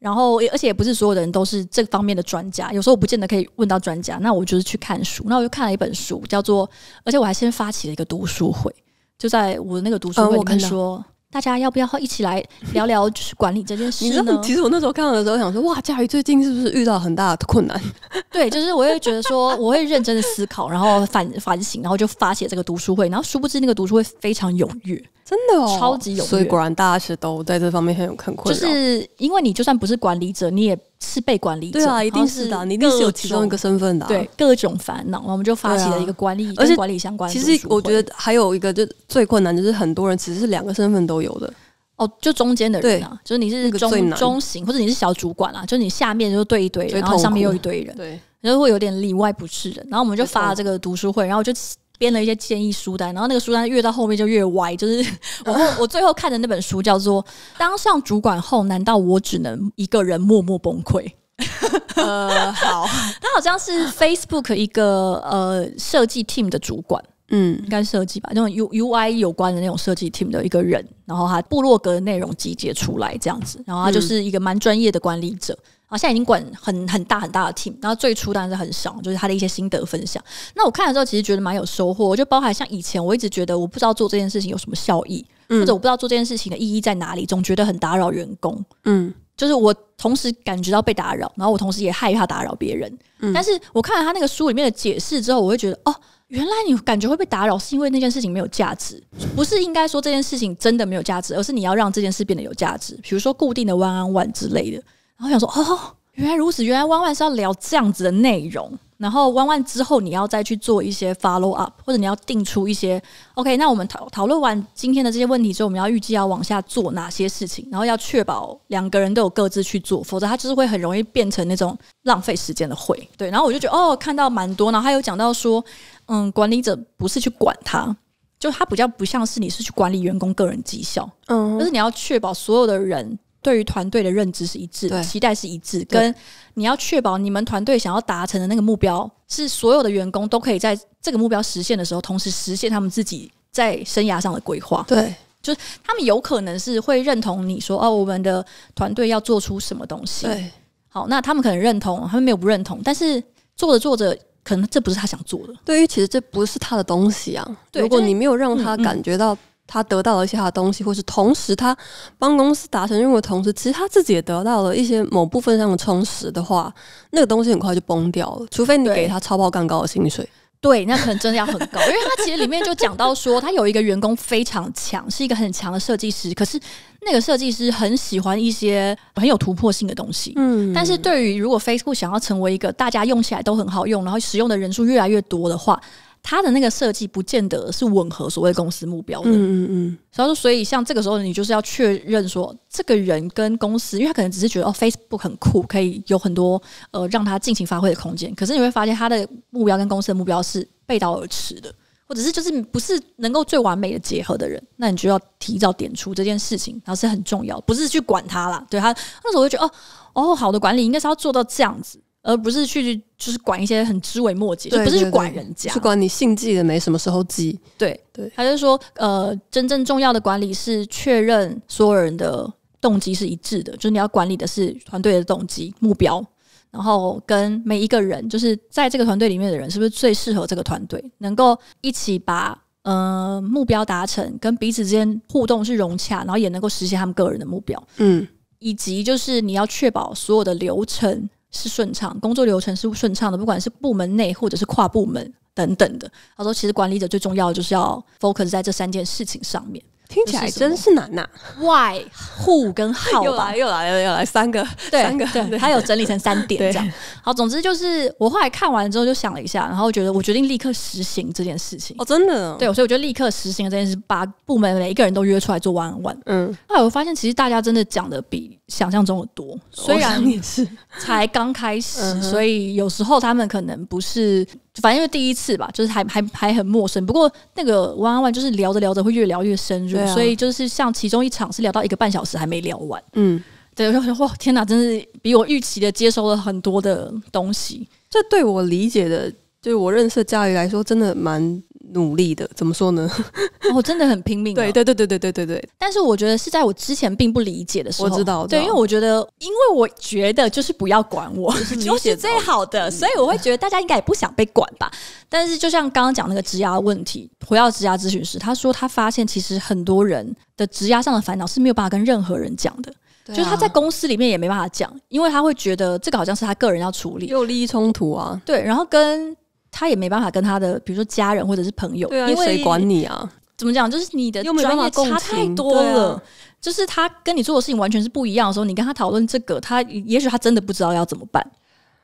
然后，而且也不是所有的人都是这方面的专家，有时候我不见得可以问到专家。那我就是去看书，那我就看了一本书，叫做……而且我还先发起了一个读书会，就在我那个读书会跟说，大家要不要一起来聊聊就是管理这件事呢？其实我那时候看到的时候，想说，哇，佳瑜最近是不是遇到很大的困难？*laughs* 对，就是我会觉得说，我会认真的思考，然后反反省，然后就发起这个读书会。然后殊不知那个读书会非常踊跃。真的哦，超级有，所以果然大家其实都在这方面很有很困扰。就是因为你就算不是管理者，你也是被管理者，一定是的，你一定是有其中一个身份的。对各种烦恼，我们就发起了一个管理而且管理相关其实我觉得还有一个就最困难，就是很多人其实是两个身份都有的。哦，就中间的人啊，就是你是中中型或者你是小主管啊，就是你下面就对一堆，然后上面又一堆人，对，然后会有点里外不是人。然后我们就发了这个读书会，然后就。编了一些建议书单，然后那个书单越到后面就越歪，就是 *laughs* 我我最后看的那本书叫做《当上主管后》，难道我只能一个人默默崩溃？*laughs* 呃，好，他 *laughs* 好像是 Facebook 一个呃设计 team 的主管，嗯，应该设计吧，那种 U U I 有关的那种设计 team 的一个人，然后他部落格内容集结出来这样子，然后他就是一个蛮专业的管理者。啊，现在已经管很很大很大的 team，然后最初当然是很少，就是他的一些心得分享。那我看了之后，其实觉得蛮有收获。我就包含像以前，我一直觉得我不知道做这件事情有什么效益，或者我不知道做这件事情的意义在哪里，总觉得很打扰员工。嗯，就是我同时感觉到被打扰，然后我同时也害怕打扰别人。嗯，但是我看了他那个书里面的解释之后，我会觉得哦，原来你感觉会被打扰，是因为那件事情没有价值。不是应该说这件事情真的没有价值，而是你要让这件事变得有价值。比如说固定的 one on one 之类的。然后想说哦，原来如此，原来弯弯是要聊这样子的内容。然后弯弯之后，你要再去做一些 follow up，或者你要定出一些 OK。那我们讨讨论完今天的这些问题之后，我们要预计要往下做哪些事情？然后要确保两个人都有各自去做，否则他就是会很容易变成那种浪费时间的会。对。然后我就觉得哦，看到蛮多，然后还有讲到说，嗯，管理者不是去管他，就他比较不像是你是去管理员工个人绩效，嗯，但是你要确保所有的人。对于团队的认知是一致，期待是一致，跟你要确保你们团队想要达成的那个目标，是所有的员工都可以在这个目标实现的时候，同时实现他们自己在生涯上的规划。对，就是他们有可能是会认同你说，哦，我们的团队要做出什么东西。对，好，那他们可能认同，他们没有不认同，但是做着做着，可能这不是他想做的。对于其实这不是他的东西啊，如果你没有让他感觉到。他得到了一些他的东西，或是同时他帮公司达成任务的同时，其实他自己也得到了一些某部分上的充实的话，那个东西很快就崩掉了。除非你给他超爆干高的薪水，对，那可能真的要很高。因为他其实里面就讲到说，他有一个员工非常强，是一个很强的设计师，可是那个设计师很喜欢一些很有突破性的东西。嗯，但是对于如果 Facebook 想要成为一个大家用起来都很好用，然后使用的人数越来越多的话。他的那个设计不见得是吻合所谓公司目标的。嗯嗯嗯。然后说，所以像这个时候，你就是要确认说，这个人跟公司，因为他可能只是觉得哦，Facebook 很酷，可以有很多呃让他尽情发挥的空间。可是你会发现，他的目标跟公司的目标是背道而驰的，或者是就是不是能够最完美的结合的人。那你就要提早点出这件事情，然后是很重要，不是去管他啦。对他，那时候我就觉得哦，哦，好的管理应该是要做到这样子。而不是去就是管一些很枝微末节，就不是去管人家，是管你信记的没什么时候记。对对，他就说呃，真正重要的管理是确认所有人的动机是一致的，就是你要管理的是团队的动机、目标，然后跟每一个人，就是在这个团队里面的人是不是最适合这个团队，能够一起把呃目标达成，跟彼此之间互动是融洽，然后也能够实现他们个人的目标。嗯，以及就是你要确保所有的流程。是顺畅，工作流程是顺畅的，不管是部门内或者是跨部门等等的。他说，其实管理者最重要的就是要 focus 在这三件事情上面。听起来真是难呐！外 o 跟号又来又来又来三个，三个对，他有整理成三点这样。好，总之就是我后来看完之后就想了一下，然后觉得我决定立刻实行这件事情。哦，真的？对，所以我就立刻实行这件事，把部门每一个人都约出来做玩玩。嗯，来我发现其实大家真的讲的比想象中的多，虽然也是才刚开始，所以有时候他们可能不是。反正因为第一次吧，就是还还还很陌生。不过那个弯弯就是聊着聊着会越聊越深入，所以就是像其中一场是聊到一个半小时还没聊完。嗯，对，我就说哇天哪，真是比我预期的接收了很多的东西。这对我理解的，对我认识的教育来说，真的蛮。努力的，怎么说呢？我真的很拼命。对对对对对对对对。但是我觉得是在我之前并不理解的时候，我知道。对，因为我觉得，因为我觉得就是不要管我，就是最好的，所以我会觉得大家应该也不想被管吧。但是就像刚刚讲那个职压问题，回到职压咨询师，他说他发现其实很多人的职压上的烦恼是没有办法跟任何人讲的，就是他在公司里面也没办法讲，因为他会觉得这个好像是他个人要处理，有利益冲突啊。对，然后跟。他也没办法跟他的，比如说家人或者是朋友，因为谁管你啊？怎么讲？就是你的专业差太多了，就是他跟你做的事情完全是不一样的时候，你跟他讨论这个，他也许他真的不知道要怎么办。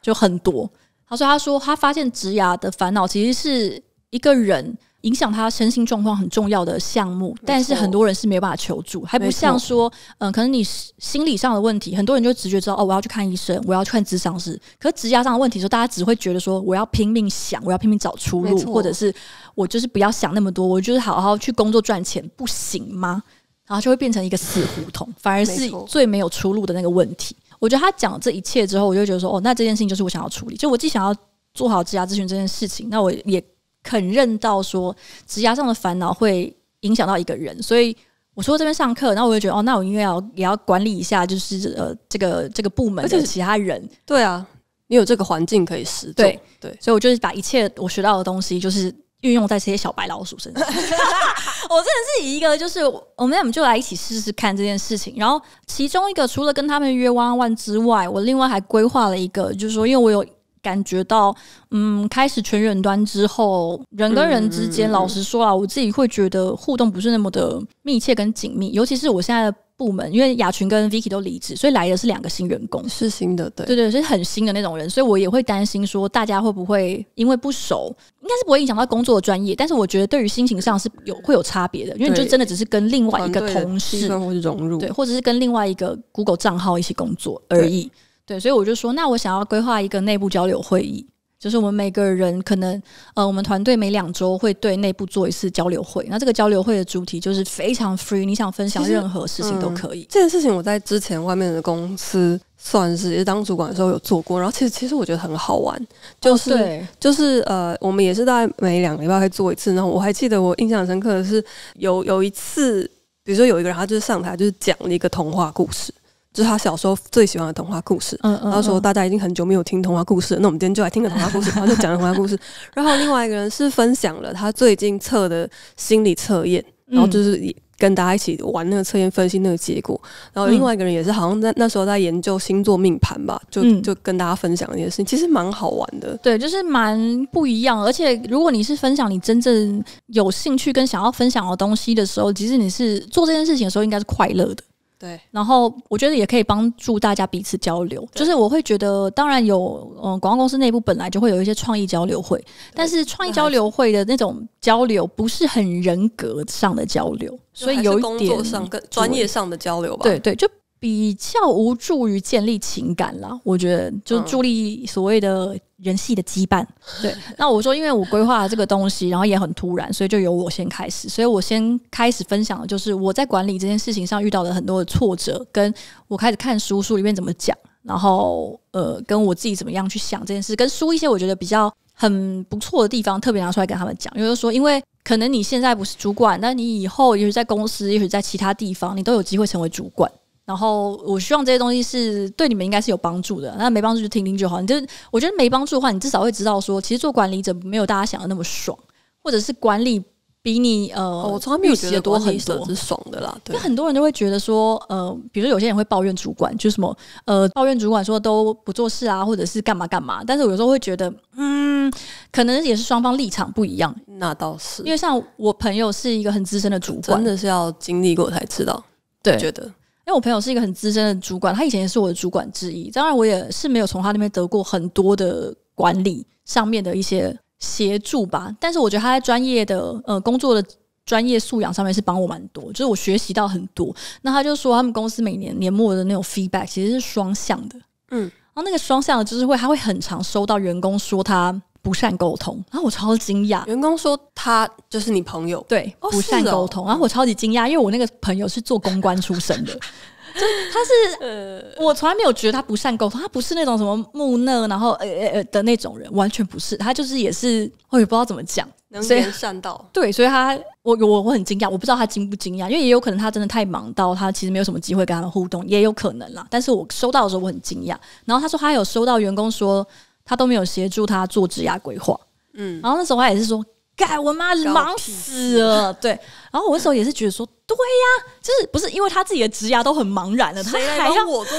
就很多，他说，他说他发现植牙的烦恼其实是一个人。影响他身心状况很重要的项目，但是很多人是没办法求助，还不像说，嗯，可能你心理上的问题，很多人就直觉知道，哦，我要去看医生，我要去看职场室。可职涯上的问题时候，大家只会觉得说，我要拼命想，我要拼命找出路，或者是我就是不要想那么多，我就是好好去工作赚钱，不行吗？然后就会变成一个死胡同，反而是最没有出路的那个问题。我觉得他讲这一切之后，我就觉得说，哦，那这件事情就是我想要处理，就我既想要做好职涯咨询这件事情，那我也。肯认到说，指桠上的烦恼会影响到一个人，所以我说这边上课，然后我就觉得哦，那我应该要也要管理一下，就是呃，这个这个部门的其他人。对啊，你有这个环境可以试。对对，所以我就是把一切我学到的东西，就是运用在这些小白老鼠身上。*laughs* 我真的是一个，就是我们，我们就来一起试试看这件事情。然后其中一个，除了跟他们约 one 之外，我另外还规划了一个，就是说，因为我有。感觉到，嗯，开始全人端之后，人跟人之间，老实说啊，我自己会觉得互动不是那么的密切跟紧密。尤其是我现在的部门，因为雅群跟 Vicky 都离职，所以来的是两个新员工，是新的，对，对对，是很新的那种人，所以我也会担心说，大家会不会因为不熟，应该是不会影响到工作的专业，但是我觉得对于心情上是有会有差别的，因为就真的只是跟另外一个同事融入，对，或者是跟另外一个 Google 账号一起工作而已。对，所以我就说，那我想要规划一个内部交流会议，就是我们每个人可能，呃，我们团队每两周会对内部做一次交流会。那这个交流会的主题就是非常 free，你想分享任何事情都可以。这件事情我在之前外面的公司算是当主管的时候有做过，然后其实其实我觉得很好玩，就是就是呃，我们也是大概每两个礼拜会做一次。然后我还记得我印象深刻的是，有有一次，比如说有一个人，他就是上台就是讲了一个童话故事。就是他小时候最喜欢的童话故事。他说：“大家已经很久没有听童话故事，那我们今天就来听个童话故事。”然后就讲童话故事。然后另外一个人是分享了他最近测的心理测验，然后就是跟大家一起玩那个测验，分析那个结果。然后另外一个人也是好像在那时候在研究星座命盘吧，就就跟大家分享一些事情，其实蛮好玩的。对，就是蛮不一样。而且如果你是分享你真正有兴趣跟想要分享的东西的时候，其实你是做这件事情的时候应该是快乐的。对，然后我觉得也可以帮助大家彼此交流，就是我会觉得，当然有，嗯，广告公司内部本来就会有一些创意交流会，但是创意交流会的那种交流不是很人格上的交流，所以有一点上更专业上的交流吧，对对就。比较无助于建立情感啦。我觉得就助力所谓的人系的羁绊。对，*laughs* 那我说，因为我规划这个东西，然后也很突然，所以就由我先开始。所以我先开始分享的就是我在管理这件事情上遇到的很多的挫折，跟我开始看书，书里面怎么讲，然后呃，跟我自己怎么样去想这件事，跟书一些我觉得比较很不错的地方，特别拿出来跟他们讲。也就是说，因为可能你现在不是主管，那你以后也许在公司，也许在其他地方，你都有机会成为主管。然后我希望这些东西是对你们应该是有帮助的，那没帮助就听听就好。就是我觉得没帮助的话，你至少会知道说，其实做管理者没有大家想的那么爽，或者是管理比你呃，我从来没有觉得多很多是爽的啦。*laughs* 对。很多人都会觉得说，呃，比如说有些人会抱怨主管，就什么呃，抱怨主管说都不做事啊，或者是干嘛干嘛。但是我有时候会觉得，嗯，可能也是双方立场不一样。那倒是，因为像我朋友是一个很资深的主管，真的是要经历过才知道，对，觉得。因为我朋友是一个很资深的主管，他以前也是我的主管之一。当然，我也是没有从他那边得过很多的管理上面的一些协助吧。但是，我觉得他在专业的呃工作的专业素养上面是帮我蛮多，就是我学习到很多。那他就说，他们公司每年年末的那种 feedback 其实是双向的。嗯，然后那个双向的就是会，他会很常收到员工说他。不善沟通，然后我超惊讶。员工说他就是你朋友，对，不善沟通，然后我超级惊讶，因为我那个朋友是做公关出身的，就 *laughs* 他是 *laughs* 呃，我从来没有觉得他不善沟通，他不是那种什么木讷，然后呃呃呃的那种人，完全不是，他就是也是，我也不知道怎么讲，能言善道，*laughs* 对，所以他我我我很惊讶，我不知道他惊不惊讶，因为也有可能他真的太忙到他其实没有什么机会跟他们互动，也有可能啦。但是我收到的时候我很惊讶，然后他说他有收到员工说。他都没有协助他做职牙规划，嗯，然后那时候他也是说：“干，我妈忙死了。”对，然后我那时候也是觉得说：“对呀，就是不是因为他自己的职牙都很茫然了，他还要我，职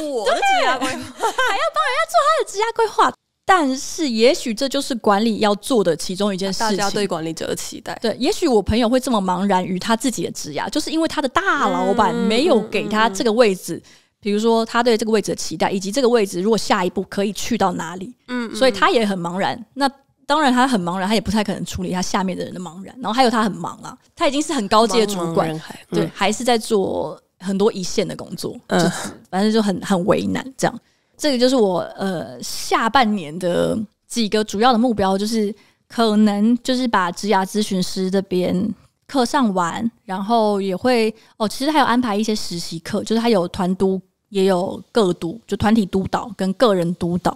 牙规划还要帮人家做他的职牙规划。但是也许这就是管理要做的其中一件事情，大家对管理者的期待。对，也许我朋友会这么茫然于他自己的职涯，就是因为他的大老板没有给他这个位置。”比如说他对这个位置的期待，以及这个位置如果下一步可以去到哪里，嗯，所以他也很茫然。那当然他很茫然，他也不太可能处理他下面的人的茫然。然后还有他很忙啊，他已经是很高阶主管，对，还是在做很多一线的工作，嗯，反正就很很为难这样。这个就是我呃下半年的几个主要的目标，就是可能就是把职涯咨询师这边课上完，然后也会哦，其实还有安排一些实习课，就是他有团督。也有个督，就团体督导跟个人督导。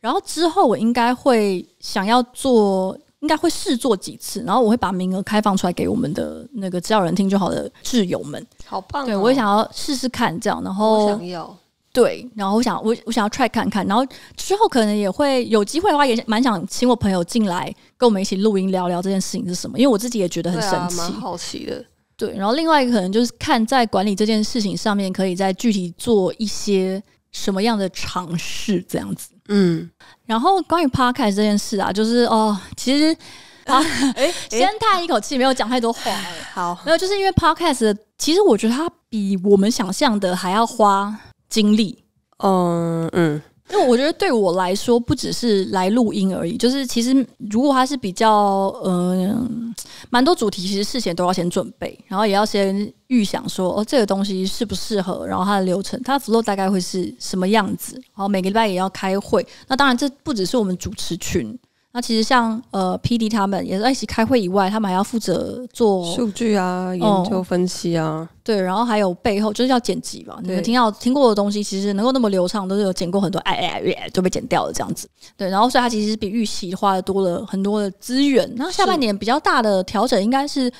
然后之后我应该会想要做，应该会试做几次。然后我会把名额开放出来给我们的那个指导人听就好的挚友们。好棒！对，我也想要试试看这样。然后想要对，然后我想我我想要 try 看看。然后之后可能也会有机会的话，也蛮想请我朋友进来跟我们一起录音聊聊这件事情是什么，因为我自己也觉得很神奇，好奇的。对，然后另外一个可能就是看在管理这件事情上面，可以再具体做一些什么样的尝试，这样子。嗯，然后关于 podcast 这件事啊，就是哦，其实，*laughs* 哎，*laughs* 先叹一口气，没有讲太多话。*laughs* 好，没有，就是因为 podcast，其实我觉得它比我们想象的还要花精力。嗯嗯。因为我觉得对我来说，不只是来录音而已。就是其实，如果他是比较，嗯，蛮多主题，其实事前都要先准备，然后也要先预想说，哦，这个东西适不适合，然后它的流程，它的 flow 大概会是什么样子。然后每个礼拜也要开会。那当然，这不只是我们主持群。那其实像呃，PD 他们也是在一起开会以外，他们还要负责做数据啊、研究分析啊。对，然后还有背后就是要剪辑你们听到听过的东西，其实能够那么流畅，都是有剪过很多哎哎哎，都被剪掉了这样子。对，然后所以它其实比预期花的多了很多的资源。那下半年比较大的调整应该是，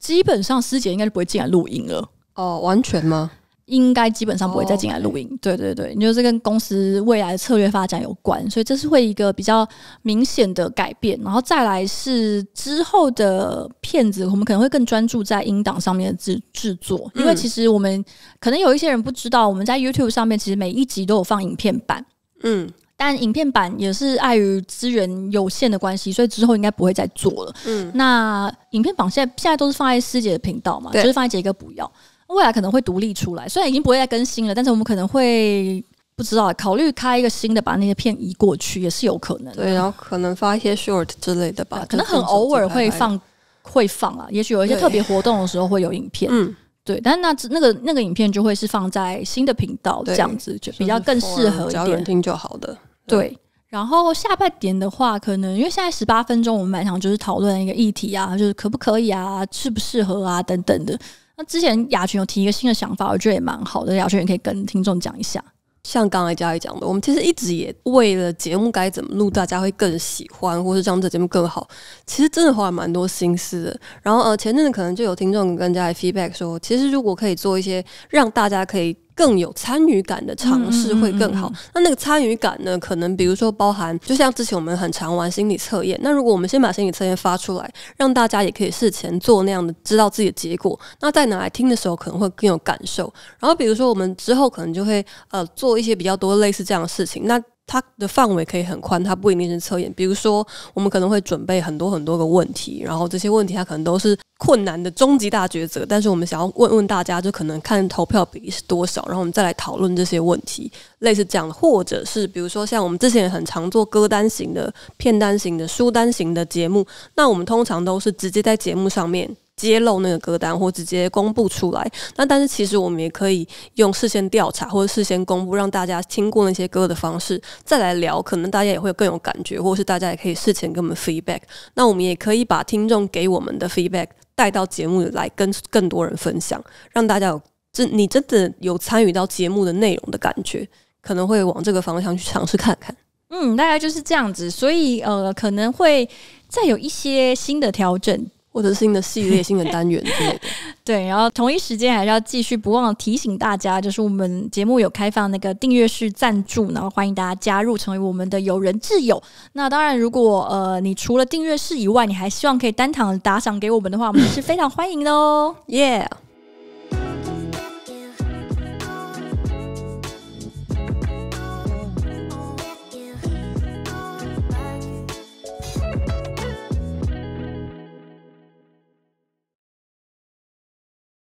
基本上师姐应该是不会进来录音了。哦，完全吗？应该基本上不会再进来录音，对对对，你就是跟公司未来的策略发展有关，所以这是会一个比较明显的改变。然后再来是之后的片子，我们可能会更专注在音档上面制制作，因为其实我们可能有一些人不知道，我们在 YouTube 上面其实每一集都有放影片版，嗯，但影片版也是碍于资源有限的关系，所以之后应该不会再做了。嗯，那影片版现在现在都是放在师姐的频道嘛，就是放在杰哥不要。未来可能会独立出来，虽然已经不会再更新了，但是我们可能会不知道考虑开一个新的，把那些片移过去也是有可能。对，然后可能发一些 short 之类的吧，可能很偶尔会放会放啊，也许有一些特别活动的时候会有影片。嗯，对，但那那那个那个影片就会是放在新的频道这样子，就比较更适合一点听就好的。对，然后下半点的话，可能因为现在十八分钟我们蛮想就是讨论一个议题啊，就是可不可以啊，适不适合啊等等的。那之前雅群有提一个新的想法，我觉得也蛮好的，雅群也可以跟听众讲一下。像刚才嘉义讲的，我们其实一直也为了节目该怎么录，大家会更喜欢，或是这样子节目更好，其实真的花了蛮多心思的。然后呃，前阵子可能就有听众跟嘉义 feedback 说，其实如果可以做一些让大家可以。更有参与感的尝试会更好。那那个参与感呢？可能比如说包含，就像之前我们很常玩心理测验。那如果我们先把心理测验发出来，让大家也可以事前做那样的，知道自己的结果，那再拿来听的时候可能会更有感受。然后比如说我们之后可能就会呃做一些比较多类似这样的事情。那它的范围可以很宽，它不一定是测验。比如说，我们可能会准备很多很多个问题，然后这些问题它可能都是困难的终极大抉择。但是我们想要问问大家，就可能看投票比例是多少，然后我们再来讨论这些问题，类似这样的，或者是比如说像我们之前很常做歌单型的、片单型的、书单型的节目，那我们通常都是直接在节目上面。揭露那个歌单，或直接公布出来。那但是其实我们也可以用事先调查或者事先公布，让大家听过那些歌的方式再来聊。可能大家也会更有感觉，或是大家也可以事前给我们 feedback。那我们也可以把听众给我们的 feedback 带到节目里来跟更多人分享，让大家有真你真的有参与到节目的内容的感觉，可能会往这个方向去尝试看看。嗯，大概就是这样子。所以呃，可能会再有一些新的调整。或者是新的系列、新的单元之类的。*laughs* 对，然后同一时间还是要继续不忘提醒大家，就是我们节目有开放那个订阅式赞助然后欢迎大家加入成为我们的友人挚友。那当然，如果呃，你除了订阅式以外，你还希望可以单场打赏给我们的话，我们是非常欢迎的哦，耶！